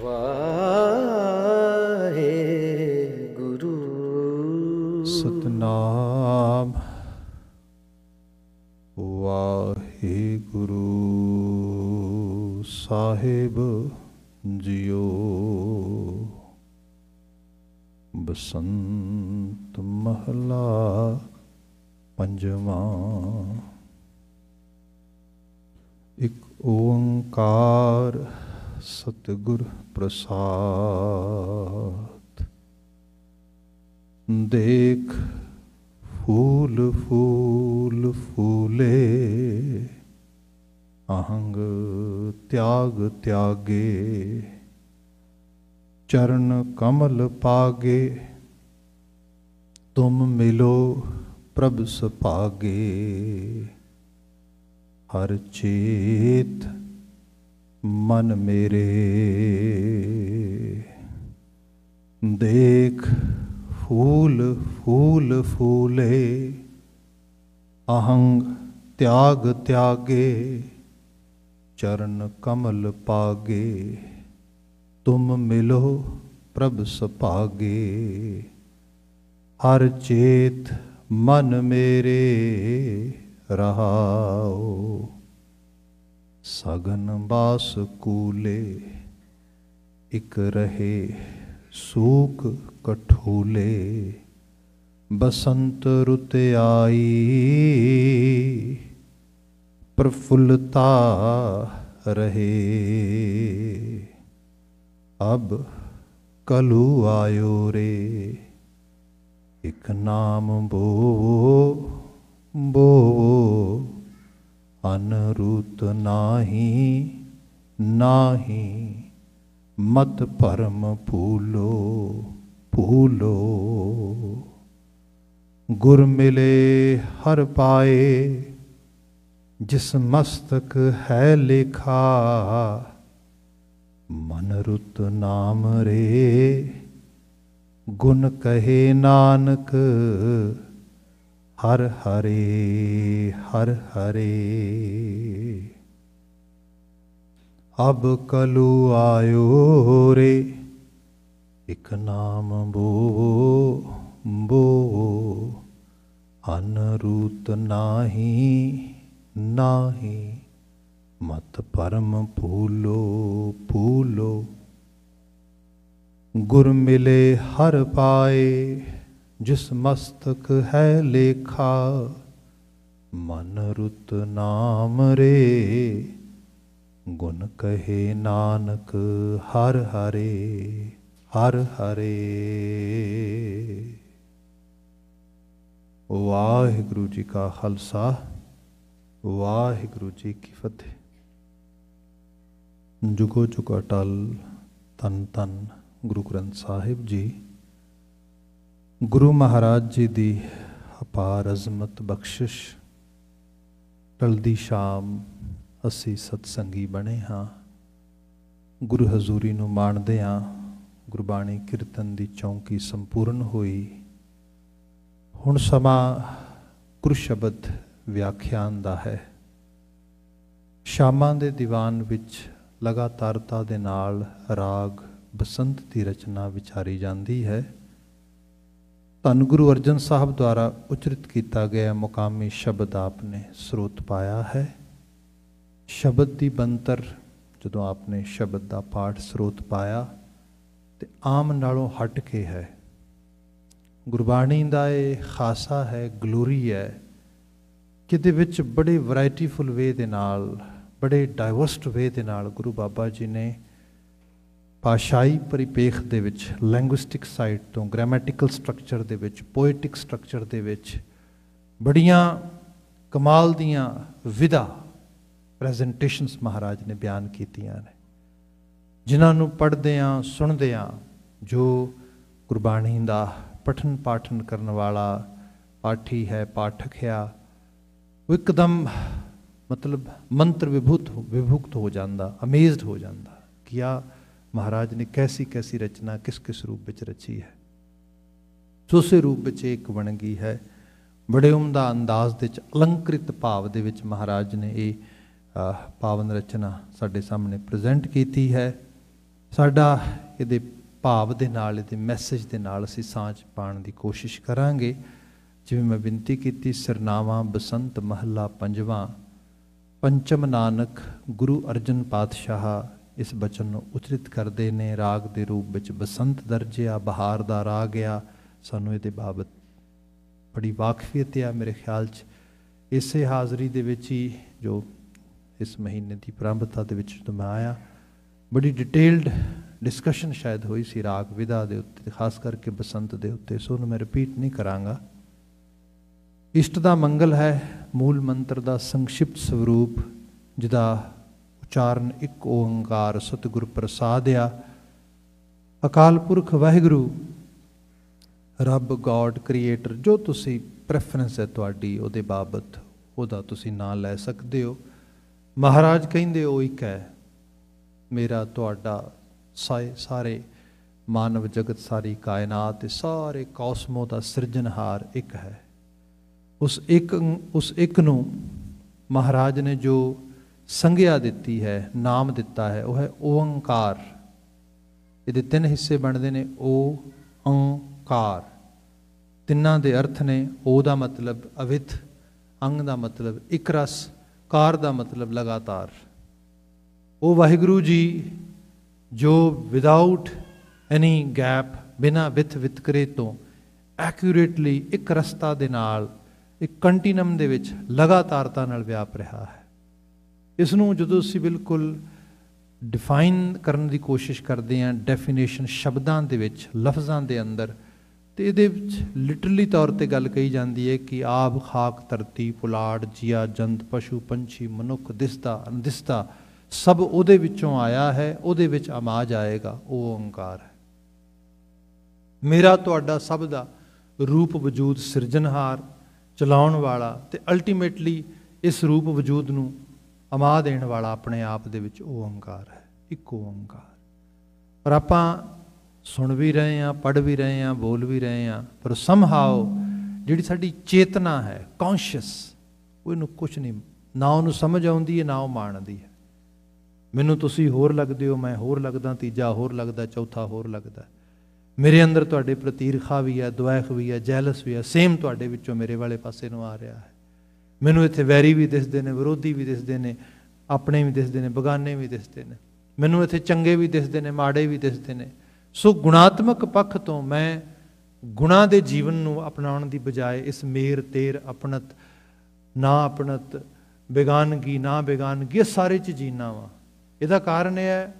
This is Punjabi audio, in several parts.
ਵਾਹੇ ਸਤਨਾਮ ਵਾਹਿਗੁਰੂ ਸਾਹਿਬ ਜਿਉ ਬਸੰਤ ਮਹਲਾ ਪੰਜਵਾਂ ਇੱਕ ਓੰਕਾਰ ਸਤਿਗੁਰ ਪ੍ਰਸਾਦ ਦੇਖ ਫੂਲ ਫੂਲ ਫੂਲੇ ਅਹੰਗ ਤਿਆਗ ਤਿਆਗੇ ਚਰਨ ਕਮਲ ਪਾਗੇ ਤੁਮ ਮਿਲੋ ਪ੍ਰਭ ਸੁਭਾਗੇ ਹਰ ਚੇਤ ਮਨ ਮੇਰੇ ਦੇਖ ਫੂਲ ਫੂਲ ਫੂਲੇ ਅਹੰਗ ਤਿਆਗ ਤਿਆਗੇ ਚਰਨ ਕਮਲ ਪਾਗੇ ਤੁਮ ਮਿਲੋ ਪ੍ਰਭ ਸੁਭਾਗੇ ਹਰ ਚੇਤ ਮਨ ਮੇਰੇ ਰਹਾਓ ਸਗਨ ਬਾਸ ਕੂਲੇ ਇਕ ਰਹੇ ਸੂਕ ਕਠੂਲੇ ਬਸੰਤ ਰੁੱਤ ਆਈ ਪ੍ਰਫੁੱਲਤਾ ਰਹੇ ਅਬ ਕਲੂ ਆਇਓ ਰੇ ਇਕ ਨਾਮ ਬੋ ਬੋ ਅਨਰੂਤ ਨਾਹੀ ਨਾਹੀ ਮਤ ਪਰਮ ਭੂਲੋ ਭੂਲੋ ਗੁਰ ਮਿਲੇ ਹਰ ਪਾਏ ਜਿਸ ਮਸਤਕ ਹੈ ਲਿਖਾ ਮਨ ਰੁਤ ਨਾਮ ਰੇ ਗੁਣ ਕਹੇ ਨਾਨਕ ਹਰ ਹਰੇ ਹਰ ਹਰੇ ਅਬ ਕਲੂ ਆਇਓ ਰੇ ਇਕ ਨਾਮ ਬੋ ਬੋ ਅਨਰੂਤ ਨਾਹੀ ਨਾਹੀ ਮਤ ਪਰਮ ਭੂਲੋ ਭੂਲੋ ਗੁਰ ਮਿਲੇ ਹਰ ਪਾਏ ਜਿਸ ਮਸਤਕ ਹੈ ਲੇਖਾ ਮਨ ਰੁਤ ਨਾਮ ਰੇ ਗੁਣ ਕਹੇ ਨਾਨਕ ਹਰ ਹਰੇ ਹਰ ਹਰੇ ਵਾਹਿਗੁਰੂ ਜੀ ਕਾ ਖਾਲਸਾ ਵਾਹਿਗੁਰੂ ਜੀ ਕੀ ਫਤਿਹ ਜੁਗੋ ਜੁਗ ਅਟਲ ਤਨ ਤਨ ਗੁਰੂ ਗ੍ਰੰਥ ਸਾਹਿਬ ਜੀ ਗੁਰੂ ਮਹਾਰਾਜ ਜੀ ਦੀ ਅਪਾਰ ਅਜ਼ਮਤ ਬਖਸ਼ਿਸ਼ ਤਲਦੀ ਸ਼ਾਮ ਅਸੀਂ ਸਤਸੰਗੀ ਬਣੇ ਹਾਂ ਗੁਰੂ ਹਜ਼ੂਰੀ ਨੂੰ ਮਾਣਦੇ ਹਾਂ ਗੁਰਬਾਣੀ ਕੀਰਤਨ ਦੀ ਚੌਂਕੀ ਸੰਪੂਰਨ ਹੋਈ ਹੁਣ ਸਮਾਂ ਗੁਰ ਸ਼ਬਦ ਵਿਆਖਿਆਨ ਦਾ ਹੈ ਸ਼ਾਮਾਂ ਦੇ ਦੀਵਾਨ ਵਿੱਚ ਲਗਾਤਾਰਤਾ ਦੇ ਨਾਲ ਰਾਗ ਬਸੰਤ ਦੀ ਰਚਨਾ ਵਿਚਾਰੀ ਜਾਂਦੀ ਹੈ ਧੰਨ ਗੁਰੂ ਅਰਜਨ ਸਾਹਿਬ ਦੁਆਰਾ ਉਚਰਿਤ ਕੀਤਾ ਗਿਆ ਮੁਕਾਮੀ ਸ਼ਬਦ ਆਪਨੇ ਸਰੋਤ ਪਾਇਆ ਹੈ ਸ਼ਬਦ ਦੀ ਬੰਤਰ ਜਦੋਂ ਆਪਨੇ ਸ਼ਬਦ ਦਾ ਪਾਠ ਸਰੋਤ ਪਾਇਆ ਤੇ ਆਮ ਨਾਲੋਂ ਹਟ ਕੇ ਹੈ ਗੁਰਬਾਣੀ ਦਾ ਇਹ ਖਾਸਾ ਹੈ ਗਲੋਰੀ ਹੈ ਕਿਤੇ ਵਿੱਚ ਬੜੇ ਵੈਰਾਈਟੀਫੁਲ ਵੇ ਦੇ ਨਾਲ ਬੜੇ ਡਾਈਵਰਸਟ ਵੇ ਦੇ ਨਾਲ ਗੁਰੂ ਬਾਬਾ ਜੀ ਨੇ ਭਾਸ਼ਾਈ ਪਰਿਪੇਖ ਦੇ ਵਿੱਚ ਲੈਂਗੁਇਸਟਿਕ ਸਾਈਡ ਤੋਂ ਗ੍ਰਾਮੈਟਿਕਲ ਸਟਰਕਚਰ ਦੇ ਵਿੱਚ ਪੋਇਟਿਕ ਸਟਰਕਚਰ ਦੇ ਵਿੱਚ ਬੜੀਆਂ ਕਮਾਲ ਦੀਆਂ ਵਿਦਾ ਪ੍ਰੈਜੈਂਟੇਸ਼ਨਸ ਮਹਾਰਾਜ ਨੇ ਬਿਆਨ ਕੀਤੀਆਂ ਨੇ ਜਿਨ੍ਹਾਂ ਨੂੰ ਪੜ੍ਹਦੇ ਆ ਸੁਣਦੇ ਆ ਜੋ ਗੁਰਬਾਣੀ ਦਾ ਪਠਨ ਪਾਠਨ ਕਰਨ ਵਾਲਾ ਪਾਠੀ ਹੈ ਪਾਠਕ ਹੈ ਉਹ ਇੱਕਦਮ ਮਤਲਬ ਮੰਤਰ ਵਿਭੂਤ ਵਿਭੁਕਤ ਹੋ ਜਾਂਦਾ ਅਮੇਜ਼ਡ ਹੋ ਜਾਂਦਾ ਕਿ ਆ ਮਹਾਰਾਜ ਨੇ ਕੈਸੀ ਕੈਸੀ ਰਚਨਾ ਕਿਸ ਕਿਸ ਰੂਪ ਵਿੱਚ ਰਚੀ ਹੈ ਉਸੇ ਰੂਪ ਵਿੱਚ ਇੱਕ ਬਣ ਗਈ ਹੈ ਬੜੇ ਉਮਦਾ ਅੰਦਾਜ਼ ਦੇ ਵਿੱਚ ਅਲੰਕ੍ਰਿਤ ਭਾਵ ਦੇ ਵਿੱਚ ਮਹਾਰਾਜ ਨੇ ਇਹ ਪਾਵਨ ਰਚਨਾ ਸਾਡੇ ਸਾਹਮਣੇ ਪ੍ਰੈਜ਼ੈਂਟ ਕੀਤੀ ਹੈ ਸਾਡਾ ਇਹਦੇ ਭਾਵ ਦੇ ਨਾਲ ਇਹਦੇ ਮੈਸੇਜ ਦੇ ਨਾਲ ਅਸੀਂ ਸਾਂਝ ਪਾਣ ਦੀ ਕੋਸ਼ਿਸ਼ ਕਰਾਂਗੇ ਜਿਵੇਂ ਮੈਂ ਬੇਨਤੀ ਕੀਤੀ ਸਰਨਾਵਾ ਬਸੰਤ ਮਹੱਲਾ ਪੰਜਵਾਂ ਪੰਚਮ ਨਾਨਕ ਗੁਰੂ ਅਰਜਨ ਪਾਤਸ਼ਾਹ ਇਸ ਬਚਨ ਨੂੰ ਉਚਰਿਤ ਕਰਦੇ ਨੇ ਰਾਗ ਦੇ ਰੂਪ ਵਿੱਚ ਬਸੰਤ ਦਰਜਿਆ ਬਹਾਰ ਦਾ ਰਾਗ ਆ ਸਾਨੂੰ ਇਹਦੇ ਬਾਬਤ ਬੜੀ ਵਾਕਫੀਅਤ ਆ ਮੇਰੇ ਖਿਆਲ 'ਚ ਇਸੇ ਹਾਜ਼ਰੀ ਦੇ ਵਿੱਚ ਹੀ ਜੋ ਇਸ ਮਹੀਨੇ ਦੀ ਪ੍ਰੰਭਤਾ ਦੇ ਵਿੱਚ ਤੋਂ ਮੈਂ ਆਇਆ ਬੜੀ ਡਿਟੇਲਡ ਡਿਸਕਸ਼ਨ ਸ਼ਾਇਦ ਹੋਈ ਸੀ ਰਾਗ ਵਿਦਾ ਦੇ ਉੱਤੇ ਖਾਸ ਕਰਕੇ ਬਸੰਤ ਦੇ ਉੱਤੇ ਸੋ ਨੂੰ ਮੈਂ ਰਿਪੀਟ ਨਹੀਂ ਕਰਾਂਗਾ ਇਸ਼ਟ ਦਾ ਮੰਗਲ ਹੈ ਮੂਲ ਮੰਤਰ ਦਾ ਸੰਖਿਪਤ ਸਰੂਪ ਜਿਹਦਾ ਉਚਾਰਨ ਇੱਕ ਓੰਕਾਰ ਸਤਿਗੁਰ ਪ੍ਰਸਾਦ ਆ ਅਕਾਲ ਪੁਰਖ ਵਾਹਿਗੁਰੂ ਰੱਬ ਗੋਡ ਕ੍ਰੀਏਟਰ ਜੋ ਤੁਸੀਂ ਪ੍ਰੈਫਰੈਂਸ ਹੈ ਤੁਹਾਡੀ ਉਹਦੇ ਬਾਬਤ ਉਹਦਾ ਤੁਸੀਂ ਨਾਂ ਲੈ ਸਕਦੇ ਹੋ ਮਹਾਰਾਜ ਕਹਿੰਦੇ ਉਹ ਇੱਕ ਹੈ ਮੇਰਾ ਤੁਹਾਡਾ ਸਾਰੇ ਮਾਨਵ ਜਗਤ ਸਾਰੀ ਕਾਇਨਾਤ ਤੇ ਸਾਰੇ ਕੌਸਮੋ ਦਾ ਸਿਰਜਣਹਾਰ ਇੱਕ ਹੈ ਉਸ ਇੱਕ ਉਸ ਇੱਕ ਨੂੰ ਮਹਾਰਾਜ ਨੇ ਜੋ ਸੰਗਿਆ ਦਿੱਤੀ ਹੈ ਨਾਮ ਦਿੱਤਾ ਹੈ ਉਹ ਹੈ ਓੰਕਾਰ ਇਹਦੇ ਤਿੰਨ ਹਿੱਸੇ ਬਣਦੇ ਨੇ ਓ ਓੰਕਾਰ ਤਿੰਨਾਂ ਦੇ ਅਰਥ ਨੇ ਓ ਦਾ ਮਤਲਬ ਅਵਿਥ ਅੰਗ ਦਾ ਮਤਲਬ ਇੱਕ ਰਸ ਕਾਰ ਦਾ ਮਤਲਬ ਲਗਾਤਾਰ ਉਹ ਵਾਹਿਗੁਰੂ ਜੀ ਜੋ ਵਿਦਆਊਟ ਐਨੀ ਗੈਪ ਬਿਨਾ ਵਿਥ ਵਿਤਕਰੇ ਤੋਂ ਐਕਿਊਰੇਟਲੀ ਇੱਕ ਰਸਤਾ ਦੇ ਨਾਲ ਇੱਕ ਕੰਟੀਨਮ ਦੇ ਵਿੱਚ ਲਗਾਤਾਰਤਾ ਨਾਲ ਵਿਆਪ ਰਿਹਾ ਹੈ ਇਸ ਨੂੰ ਜਦੋਂ ਅਸੀਂ ਬਿਲਕੁਲ ਡਿਫਾਈਨ ਕਰਨ ਦੀ ਕੋਸ਼ਿਸ਼ ਕਰਦੇ ਹਾਂ ਡੈਫੀਨੇਸ਼ਨ ਸ਼ਬਦਾਂ ਦੇ ਵਿੱਚ ਲਫ਼ਜ਼ਾਂ ਦੇ ਅੰਦਰ ਤੇ ਇਹਦੇ ਵਿੱਚ ਲਿਟਰਲੀ ਤੌਰ ਤੇ ਗੱਲ ਕਹੀ ਜਾਂਦੀ ਹੈ ਕਿ ਆਬ ਖਾਕ ਧਰਤੀ ਪੁਲਾੜ ਜੀਆ ਜੰਤ ਪਸ਼ੂ ਪੰਛੀ ਮਨੁੱਖ ਦਿਸਦਾ ਅਨਦਿਸਦਾ ਸਭ ਉਹਦੇ ਵਿੱਚੋਂ ਆਇਆ ਹੈ ਉਹਦੇ ਵਿੱਚ ਆਮਾਜ ਆਏਗਾ ਉਹ ਓੰਕਾਰ ਹੈ ਮੇਰਾ ਤੁਹਾਡਾ ਸਭ ਦਾ ਰੂਪ ਵਜੂਦ ਸਿਰਜਣਹਾਰ ਚਲਾਉਣ ਵਾਲਾ ਤੇ ਅਲਟੀਮੇਟਲੀ ਇਸ ਰੂਪ ਵਜੂਦ ਨੂੰ ਅਮਾ ਦੇਣ ਵਾਲਾ ਆਪਣੇ ਆਪ ਦੇ ਵਿੱਚ ਉਹ ਓੰਕਾਰ ਹੈ ਇੱਕੋ ਓੰਕਾਰ ਪਰ ਆਪਾਂ ਸੁਣ ਵੀ ਰਹੇ ਆ ਪੜ ਵੀ ਰਹੇ ਆ ਬੋਲ ਵੀ ਰਹੇ ਆ ਪਰ ਸਮਹਾਉ ਜਿਹੜੀ ਸਾਡੀ ਚੇਤਨਾ ਹੈ ਕੌਂਸ਼ੀਅਸ ਉਹ ਇਹਨੂੰ ਕੁਝ ਨਹੀਂ ਨਾ ਉਹਨੂੰ ਸਮਝ ਆਉਂਦੀ ਹੈ ਨਾ ਉਹ ਮੰਨਦੀ ਹੈ ਮੈਨੂੰ ਤੁਸੀਂ ਹੋਰ ਲੱਗਦੇ ਹੋ ਮੈਂ ਹੋਰ ਲੱਗਦਾ ਤੀਜਾ ਹੋਰ ਲੱਗਦਾ ਚੌਥਾ ਹੋਰ ਲੱਗਦਾ ਮੇਰੇ ਅੰਦਰ ਤੁਹਾਡੇ ਪ੍ਰਤੀ ਰਖਾ ਵੀ ਹੈ ਦੁਆਇਖ ਵੀ ਹੈ ਜੈਲਸ ਵੀ ਹੈ ਸੇਮ ਤੁਹਾਡੇ ਵਿੱਚੋਂ ਮੇਰੇ ਵਾਲੇ ਪਾਸੇ ਨੂੰ ਆ ਰਿਹਾ ਹੈ ਮੈਨੂੰ ਇੱਥੇ ਵੈਰੀ ਵੀ ਦਿਸਦੇ ਨੇ ਵਿਰੋਧੀ ਵੀ ਦਿਸਦੇ ਨੇ ਆਪਣੇ ਵੀ ਦਿਸਦੇ ਨੇ ਬਗਾਨੇ ਵੀ ਦਿਸਦੇ ਨੇ ਮੈਨੂੰ ਇੱਥੇ ਚੰਗੇ ਵੀ ਦਿਸਦੇ ਨੇ ਮਾੜੇ ਵੀ ਦਿਸਦੇ ਨੇ ਸੋ ਗੁਣਾਤਮਕ ਪੱਖ ਤੋਂ ਮੈਂ ਗੁਣਾ ਦੇ ਜੀਵਨ ਨੂੰ ਅਪਣਾਉਣ ਦੀ ਬਜਾਏ ਇਸ ਮੇਰ ਤੇਰ ਆਪਣਤ ਨਾ ਆਪਣਤ ਬੇਗਾਨਗੀ ਨਾ ਬੇਗਾਨਗੀ ਇਹ ਸਾਰੇ ਚ ਜੀਣਾ ਵਾ ਇਹਦਾ ਕਾਰਨ ਇਹ ਹੈ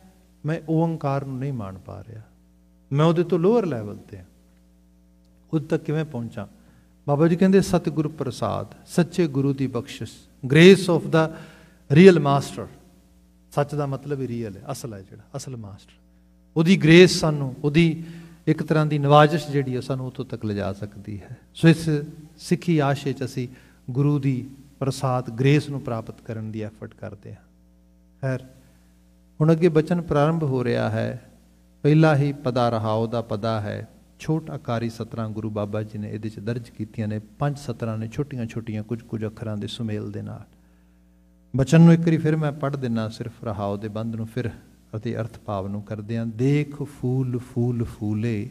ਮੈਂ ਓੰਕਾਰ ਨੂੰ ਨਹੀਂ ਮਾਣ ਪਾ ਰਿਹਾ ਮੈਂ ਉਹਦੇ ਤੋਂ ਲੋਅਰ ਲੈਵਲ ਤੇ ਹਾਂ ਉਦ ਤੱਕ ਕਿਵੇਂ ਪਹੁੰਚਾਂ ਬਾਬਾ ਜੀ ਕਹਿੰਦੇ ਸਤਿਗੁਰ ਪ੍ਰਸਾਦ ਸੱਚੇ ਗੁਰੂ ਦੀ ਬਖਸ਼ਿਸ਼ grace of the real master ਸੱਚ ਦਾ ਮਤਲਬ ਹੀ ਰੀਅਲ ਹੈ ਅਸਲ ਹੈ ਜਿਹੜਾ ਅਸਲ ਮਾਸਟਰ ਉਹਦੀ ਗ੍ਰੇਸ ਸਾਨੂੰ ਉਹਦੀ ਇੱਕ ਤਰ੍ਹਾਂ ਦੀ ਨਵਾਜ਼ਿਸ਼ ਜਿਹੜੀ ਹੈ ਸਾਨੂੰ ਉਤੋਂ ਤੱਕ ਲਿਜਾ ਸਕਦੀ ਹੈ ਸੋ ਇਸ ਸਿੱਖੀ ਆਸ਼ੇ 'ਚ ਅਸੀਂ ਗੁਰੂ ਦੀ ਪ੍ਰਸਾਦ ਗ੍ਰੇਸ ਨੂੰ ਪ੍ਰਾਪਤ ਕਰਨ ਦੀ ਐਫਰਟ ਕਰਦੇ ਹਾਂ ਖੈਰ ਹੁਣ ਅੱਗੇ ਬਚਨ ਪ੍ਰਾਰੰਭ ਹੋ ਰਿਹਾ ਹੈ ਪਹਿਲਾ ਹੀ ਪਦਾ ਰਹਾਉ ਦਾ ਪਦਾ ਹੈ ਛੋਟਾ ਆਕਾਰੀ 17 ਗੁਰੂ ਬਾਬਾ ਜੀ ਨੇ ਇਹਦੇ ਚ ਦਰਜ ਕੀਤੀਆਂ ਨੇ ਪੰਜ ਸਤਰਾਂ ਨੇ ਛੋਟੀਆਂ-ਛੋਟੀਆਂ ਕੁਝ-ਕੁਝ ਅੱਖਰਾਂ ਦੇ ਸੁਮੇਲ ਦੇ ਨਾਲ ਬਚਨ ਨੂੰ ਇੱਕ ਵਾਰੀ ਫਿਰ ਮੈਂ ਪੜ੍ਹ ਦਿੰਨਾ ਸਿਰਫ ਰਹਾਉ ਦੇ ਬੰਦ ਨੂੰ ਫਿਰ ਅਤੇ ਅਰਥ ਭਾਵ ਨੂੰ ਕਰਦੇ ਆਂ ਦੇਖ ਫੂਲ ਫੂਲ ਫੂਲੇ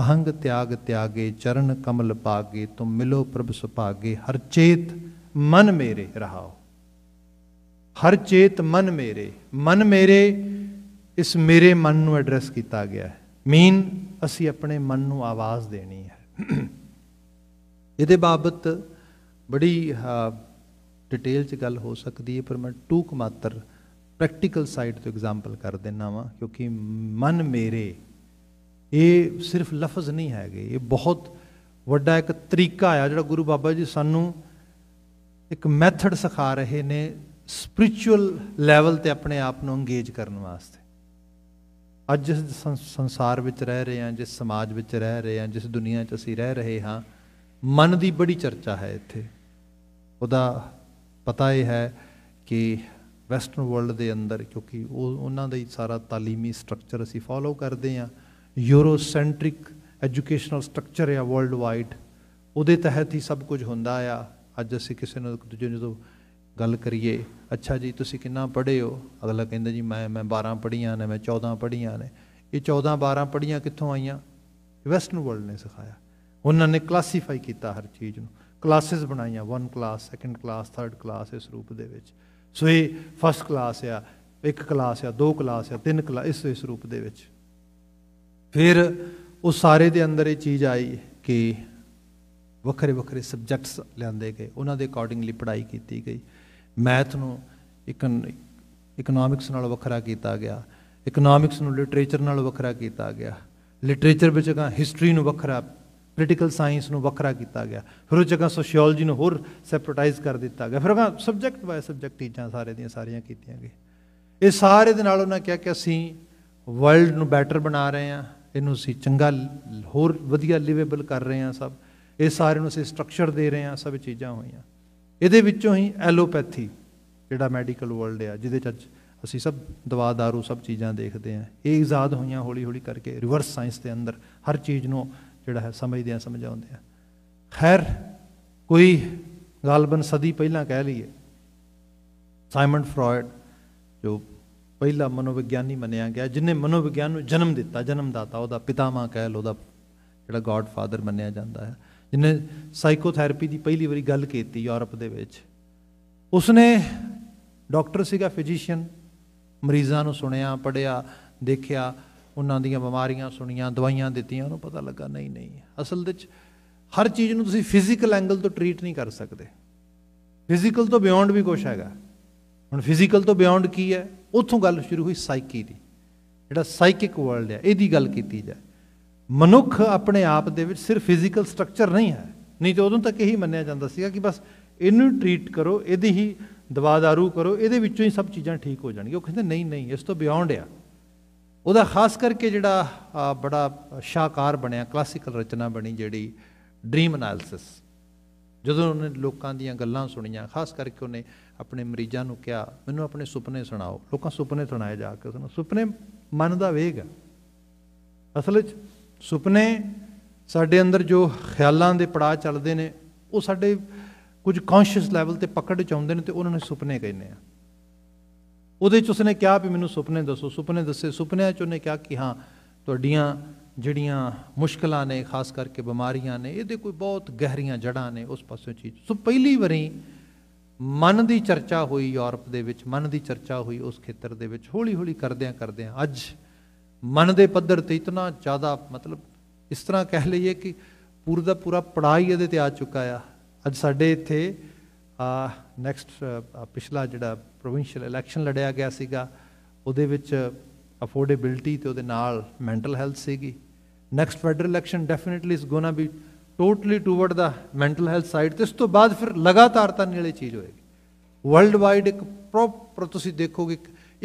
ਅਹੰਗ ਤਿਆਗ ਤਿਆਗੇ ਚਰਨ ਕਮਲ ਪਾਗੇ ਤੁਮ ਮਿਲੋ ਪ੍ਰਭ ਸੁਭਾਗੇ ਹਰ ਚੇਤ ਮਨ ਮੇਰੇ ਰਹਾਉ ਹਰ ਚੇਤ ਮਨ ਮੇਰੇ ਮਨ ਮੇਰੇ ਇਸ ਮੇਰੇ ਮਨ ਨੂੰ ਐਡਰੈਸ ਕੀਤਾ ਗਿਆ ਹੈ ਮੀਨ ਅਸੀਂ ਆਪਣੇ ਮਨ ਨੂੰ ਆਵਾਜ਼ ਦੇਣੀ ਹੈ ਇਹਦੇ ਬਾਬਤ ਬੜੀ ਡਿਟੇਲ 'ਚ ਗੱਲ ਹੋ ਸਕਦੀ ਹੈ ਪਰ ਮੈਂ ਟੂਕ ਮਾਤਰ ਪ੍ਰੈਕਟੀਕਲ ਸਾਈਡ ਤੋਂ ਐਗਜ਼ਾਮਪਲ ਕਰ ਦਿੰਨਾ ਵਾਂ ਕਿਉਂਕਿ ਮਨ ਮੇਰੇ ਇਹ ਸਿਰਫ ਲਫ਼ਜ਼ ਨਹੀਂ ਹੈਗੇ ਇਹ ਬਹੁਤ ਵੱਡਾ ਇੱਕ ਤਰੀਕਾ ਆ ਜਿਹੜਾ ਗੁਰੂ ਬਾਬਾ ਜੀ ਸਾਨੂੰ ਇੱਕ ਮੈਥਡ ਸਿਖਾ ਰਹੇ ਨੇ ਸਪਿਰਚੁਅਲ ਲੈਵਲ ਤੇ ਆਪਣੇ ਆਪ ਨੂੰ ਅੰਗੇਜ ਕਰਨ ਵਾਸਤੇ ਅੱਜ ਇਸ ਸੰਸਾਰ ਵਿੱਚ ਰਹਿ ਰਹੇ ਹਾਂ ਜਿਸ ਸਮਾਜ ਵਿੱਚ ਰਹਿ ਰਹੇ ਹਾਂ ਜਿਸ ਦੁਨੀਆ 'ਚ ਅਸੀਂ ਰਹਿ ਰਹੇ ਹਾਂ ਮਨ ਦੀ ਬੜੀ ਚਰਚਾ ਹੈ ਇੱਥੇ ਉਹਦਾ ਪਤਾ ਇਹ ਹੈ ਕਿ ਵੈਸਟਰਨ ਵਰਲਡ ਦੇ ਅੰਦਰ ਕਿਉਂਕਿ ਉਹ ਉਹਨਾਂ ਦਾ ਹੀ ਸਾਰਾ تعلیمی ਸਟਰਕਚਰ ਅਸੀਂ ਫਾਲੋ ਕਰਦੇ ਹਾਂ ਯੂਰੋਸੈਂਟ੍ਰਿਕ ਐਜੂਕੇਸ਼ਨਲ ਸਟਰਕਚਰ ਹੈ ਵਰਲਡ ਵਾਈਡ ਉਹਦੇ ਤਹਿਤ ਹੀ ਸਭ ਕੁਝ ਹੁੰਦਾ ਆ ਅੱਜ ਅਸੀਂ ਕਿਸੇ ਨੂੰ ਦੂਜੇ ਜਦੋਂ ਗੱਲ ਕਰੀਏ ਅੱਛਾ ਜੀ ਤੁਸੀਂ ਕਿੰਨਾ ਪੜ੍ਹੇ ਹੋ ਅਗਲਾ ਕਹਿੰਦਾ ਜੀ ਮੈਂ ਮੈਂ 12 ਪੜ੍ਹੀਆਂ ਨੇ ਮੈਂ 14 ਪੜ੍ਹੀਆਂ ਨੇ ਇਹ 14 12 ਪੜ੍ਹੀਆਂ ਕਿੱਥੋਂ ਆਈਆਂ ਵੈਸਟਰਨ ਵਰਲਡ ਨੇ ਸਿਖਾਇਆ ਉਹਨਾਂ ਨੇ ਕਲਾਸੀਫਾਈ ਕੀਤਾ ਹਰ ਚੀਜ਼ ਨੂੰ ਕਲਾਸਿਸ ਬਣਾਈਆਂ 1 class 2nd class 3rd class ਇਸ ਰੂਪ ਦੇ ਵਿੱਚ ਸੋ ਇਹ ਫਸਟ ਕਲਾਸ ਆ ਇੱਕ ਕਲਾਸ ਆ ਦੋ ਕਲਾਸ ਆ ਤਿੰਨ ਕਲਾਸ ਇਸ ਇਸ ਰੂਪ ਦੇ ਵਿੱਚ ਫਿਰ ਉਹ ਸਾਰੇ ਦੇ ਅੰਦਰ ਇਹ ਚੀਜ਼ ਆਈ ਕਿ ਵੱਖਰੇ ਵੱਖਰੇ ਸਬਜੈਕਟਸ ਲਿਆਂਦੇ ਗਏ ਉਹਨਾਂ ਦੇ ਅਕੋਰਡਿੰਗਲੀ ਪੜ੍ਹਾਈ ਕੀਤੀ ਗਈ ਮੈਥ ਨੂੰ ਇਕਨੋਮਿਕਸ ਨਾਲ ਵੱਖਰਾ ਕੀਤਾ ਗਿਆ ਇਕਨੋਮਿਕਸ ਨੂੰ ਲਿਟਰੇਚਰ ਨਾਲ ਵੱਖਰਾ ਕੀਤਾ ਗਿਆ ਲਿਟਰੇਚਰ ਵਿੱਚ ਜਗ੍ਹਾ ਹਿਸਟਰੀ ਨੂੰ ਵੱਖਰਾ ਪੋਲੀਟੀਕਲ ਸਾਇੰਸ ਨੂੰ ਵੱਖਰਾ ਕੀਤਾ ਗਿਆ ਫਿਰ ਉਹ ਜਗ੍ਹਾ ਸੋਸ਼ੀਓਲੋਜੀ ਨੂੰ ਹੋਰ ਸੈਪਰੇਟਾਈਜ਼ ਕਰ ਦਿੱਤਾ ਗਿਆ ਫਿਰ ਉਹ ਸਬਜੈਕਟ ਬਾਏ ਸਬਜੈਕਟ ਟੀਚਾਂ ਸਾਰੇ ਦੀਆਂ ਸਾਰੀਆਂ ਕੀਤੀਆਂ ਗਏ ਇਹ ਸਾਰੇ ਦੇ ਨਾਲ ਉਹਨਾਂ ਕਿਹਾ ਕਿ ਅਸੀਂ ਵਰਲਡ ਨੂੰ ਬੈਟਰ ਬਣਾ ਰਹੇ ਹਾਂ ਇਹਨੂੰ ਅਸੀਂ ਚੰਗਾ ਹੋਰ ਵਧੀਆ ਲਿਵੇਬਲ ਕਰ ਰਹੇ ਹਾਂ ਸਭ ਇਹ ਸਾਰੇ ਨੂੰ ਅਸੀਂ ਸਟਰਕਚਰ ਦੇ ਰਹੇ ਹਾਂ ਸਭ ਚੀਜ਼ਾਂ ਹੋਈਆਂ ਇਹਦੇ ਵਿੱਚੋਂ ਹੀ ਐਲੋਪੈਥੀ ਜਿਹੜਾ ਮੈਡੀਕਲ ਵਰਲਡ ਆ ਜਿਹਦੇ ਚ ਅਸੀਂ ਸਭ ਦਵਾ दारू ਸਭ ਚੀਜ਼ਾਂ ਦੇਖਦੇ ਆ ਇਹ ਇਜਾਦ ਹੋਈਆਂ ਹੌਲੀ-ਹੌਲੀ ਕਰਕੇ ਰਿਵਰਸ ਸਾਇੰਸ ਦੇ ਅੰਦਰ ਹਰ ਚੀਜ਼ ਨੂੰ ਜਿਹੜਾ ਹੈ ਸਮਝਦੇ ਆ ਸਮਝਾਉਂਦੇ ਆ ਖੈਰ ਕੋਈ ਗਾਲਬਨ ਸਦੀ ਪਹਿਲਾਂ ਕਹਿ ਲਈਏ ਸਾਈਮਨ ਫਰਾਇਡ ਜੋ ਪਹਿਲਾ ਮਨੋਵਿਗਿਆਨੀ ਮੰਨਿਆ ਗਿਆ ਜਿਨੇ ਮਨੋਵਿਗਿਆਨ ਨੂੰ ਜਨਮ ਦਿੱਤਾ ਜਨਮਦਾਤਾ ਉਹਦਾ ਪਿਤਾਮਾ ਕਹਿ ਲੋ ਉਹਦਾ ਜਿਹੜਾ ਗੋਡ ਫਾਦਰ ਮੰਨਿਆ ਜਾਂਦਾ ਹੈ ਜਿਹਨੇ ਸਾਈਕੋਥੈਰੇਪੀ ਦੀ ਪਹਿਲੀ ਵਾਰੀ ਗੱਲ ਕੀਤੀ ਯੂਰਪ ਦੇ ਵਿੱਚ ਉਸਨੇ ਡਾਕਟਰ ਸੀਗਾ ਫਿਜ਼ੀਸ਼ੀਅਨ ਮਰੀਜ਼ਾਂ ਨੂੰ ਸੁਣਿਆ ਪੜਿਆ ਦੇਖਿਆ ਉਹਨਾਂ ਦੀਆਂ ਬਿਮਾਰੀਆਂ ਸੁਣੀਆਂ ਦਵਾਈਆਂ ਦਿੱਤੀਆਂ ਉਹਨੂੰ ਪਤਾ ਲੱਗਾ ਨਹੀਂ ਨਹੀਂ ਅਸਲ ਵਿੱਚ ਹਰ ਚੀਜ਼ ਨੂੰ ਤੁਸੀਂ ਫਿਜ਼ੀਕਲ ਐਂਗਲ ਤੋਂ ਟ੍ਰੀਟ ਨਹੀਂ ਕਰ ਸਕਦੇ ਫਿਜ਼ੀਕਲ ਤੋਂ ਬਿਯੋਂਡ ਵੀ ਕੁਝ ਹੈਗਾ ਹੁਣ ਫਿਜ਼ੀਕਲ ਤੋਂ ਬਿਯੋਂਡ ਕੀ ਹੈ ਉੱਥੋਂ ਗੱਲ ਸ਼ੁਰੂ ਹੋਈ ਸਾਈਕੀ ਦੀ ਜਿਹੜਾ ਸਾਈਕਿਕ ਵਰਲਡ ਹੈ ਇਹਦੀ ਗੱਲ ਕੀਤੀ ਜਾ ਮਨੁੱਖ ਆਪਣੇ ਆਪ ਦੇ ਵਿੱਚ ਸਿਰਫ ਫਿਜ਼ੀਕਲ ਸਟਰਕਚਰ ਨਹੀਂ ਹੈ ਨਹੀਂ ਤਾਂ ਉਦੋਂ ਤੱਕ ਇਹੀ ਮੰਨਿਆ ਜਾਂਦਾ ਸੀਗਾ ਕਿ ਬਸ ਇਹਨੂੰ ਟ੍ਰੀਟ ਕਰੋ ਇਹਦੀ ਹੀ ਦਵਾ ਦਾਰੂ ਕਰੋ ਇਹਦੇ ਵਿੱਚੋਂ ਹੀ ਸਭ ਚੀਜ਼ਾਂ ਠੀਕ ਹੋ ਜਾਣਗੀਆਂ ਉਹ ਕਹਿੰਦੇ ਨਹੀਂ ਨਹੀਂ ਇਸ ਤੋਂ ਬਿਯੋਂਡ ਆ ਉਹਦਾ ਖਾਸ ਕਰਕੇ ਜਿਹੜਾ ਬੜਾ ਸ਼ਾਹਕਾਰ ਬਣਿਆ ਕਲਾਸਿਕਲ ਰਚਨਾ ਬਣੀ ਜਿਹੜੀ ਡ੍ਰੀਮ ਅਨਾਲਿਸਿਸ ਜਦੋਂ ਉਹਨੇ ਲੋਕਾਂ ਦੀਆਂ ਗੱਲਾਂ ਸੁਣੀਆਂ ਖਾਸ ਕਰਕੇ ਉਹਨੇ ਆਪਣੇ ਮਰੀਜ਼ਾਂ ਨੂੰ ਕਿਹਾ ਮੈਨੂੰ ਆਪਣੇ ਸੁਪਨੇ ਸੁਣਾਓ ਲੋਕਾਂ ਸੁਪਨੇ ਸੁਣਾਏ ਜਾ ਕੇ ਉਸਨੂੰ ਸੁਪਨੇ ਮਨ ਦਾ ਵੇਗ ਅਸਲ ਵਿੱਚ ਸੁਪਨੇ ਸਾਡੇ ਅੰਦਰ ਜੋ ਖਿਆਲਾਂ ਦੇ ਪੜਾਅ ਚੱਲਦੇ ਨੇ ਉਹ ਸਾਡੇ ਕੁਝ ਕੌਨਸ਼ੀਅਸ ਲੈਵਲ ਤੇ ਪਕੜ ਚ ਆਉਂਦੇ ਨੇ ਤੇ ਉਹਨਾਂ ਨੂੰ ਸੁਪਨੇ ਕਹਿੰਦੇ ਆ ਉਹਦੇ ਚ ਉਸਨੇ ਕਿਹਾ ਵੀ ਮੈਨੂੰ ਸੁਪਨੇ ਦੱਸੋ ਸੁਪਨੇ ਦੱਸੇ ਸੁਪਨਿਆਂ ਚ ਉਹਨੇ ਕਿਹਾ ਕਿ ਹਾਂ ਤੁਹਾਡੀਆਂ ਜਿਹੜੀਆਂ ਮੁਸ਼ਕਲਾਂ ਨੇ ਖਾਸ ਕਰਕੇ ਬਿਮਾਰੀਆਂ ਨੇ ਇਹਦੇ ਕੋਈ ਬਹੁਤ ਗਹਿਰੀਆਂ ਜੜਾਂ ਨੇ ਉਸ ਪਾਸੋਂ ਚੀਜ਼ ਸੋ ਪਹਿਲੀ ਵਾਰੀ ਮਨ ਦੀ ਚਰਚਾ ਹੋਈ ਯੂਰਪ ਦੇ ਵਿੱਚ ਮਨ ਦੀ ਚਰਚਾ ਹੋਈ ਉਸ ਖੇਤਰ ਦੇ ਵਿੱਚ ਹੌਲੀ ਹੌਲੀ ਕਰਦਿਆਂ ਕਰਦਿਆਂ ਅੱਜ ਮਨ ਦੇ ਪੱਧਰ ਤੇ ਇਤਨਾ ਜ਼ਿਆਦਾ ਮਤਲਬ ਇਸ ਤਰ੍ਹਾਂ ਕਹਿ ਲਈਏ ਕਿ ਪੂਰ ਦਾ ਪੂਰਾ ਪੜਾਈ ਇਹਦੇ ਤੇ ਆ ਚੁੱਕਾ ਆ ਅੱਜ ਸਾਡੇ ਇੱਥੇ ਆ ਨੈਕਸਟ ਪਿਛਲਾ ਜਿਹੜਾ ਪ੍ਰੋਵਿੰਸ਼ੀਅਲ ਇਲੈਕਸ਼ਨ ਲੜਿਆ ਗਿਆ ਸੀਗਾ ਉਹਦੇ ਵਿੱਚ ਅਫੋਰਡੇਬਿਲਟੀ ਤੇ ਉਹਦੇ ਨਾਲ ਮੈਂਟਲ ਹੈਲਥ ਸੀਗੀ next federal election definitely is gonna be totally toward the mental health side ਤੇ ਇਸ ਤੋਂ ਬਾਅਦ ਫਿਰ ਲਗਾਤਾਰਤਾ ਵਾਲੀ ਚੀਜ਼ ਹੋਏਗੀ ਵਰਲਡ ਵਾਈਡ ਇੱਕ ਪ੍ਰੋਪਰ ਤੁਸੀਂ ਦੇਖੋਗੇ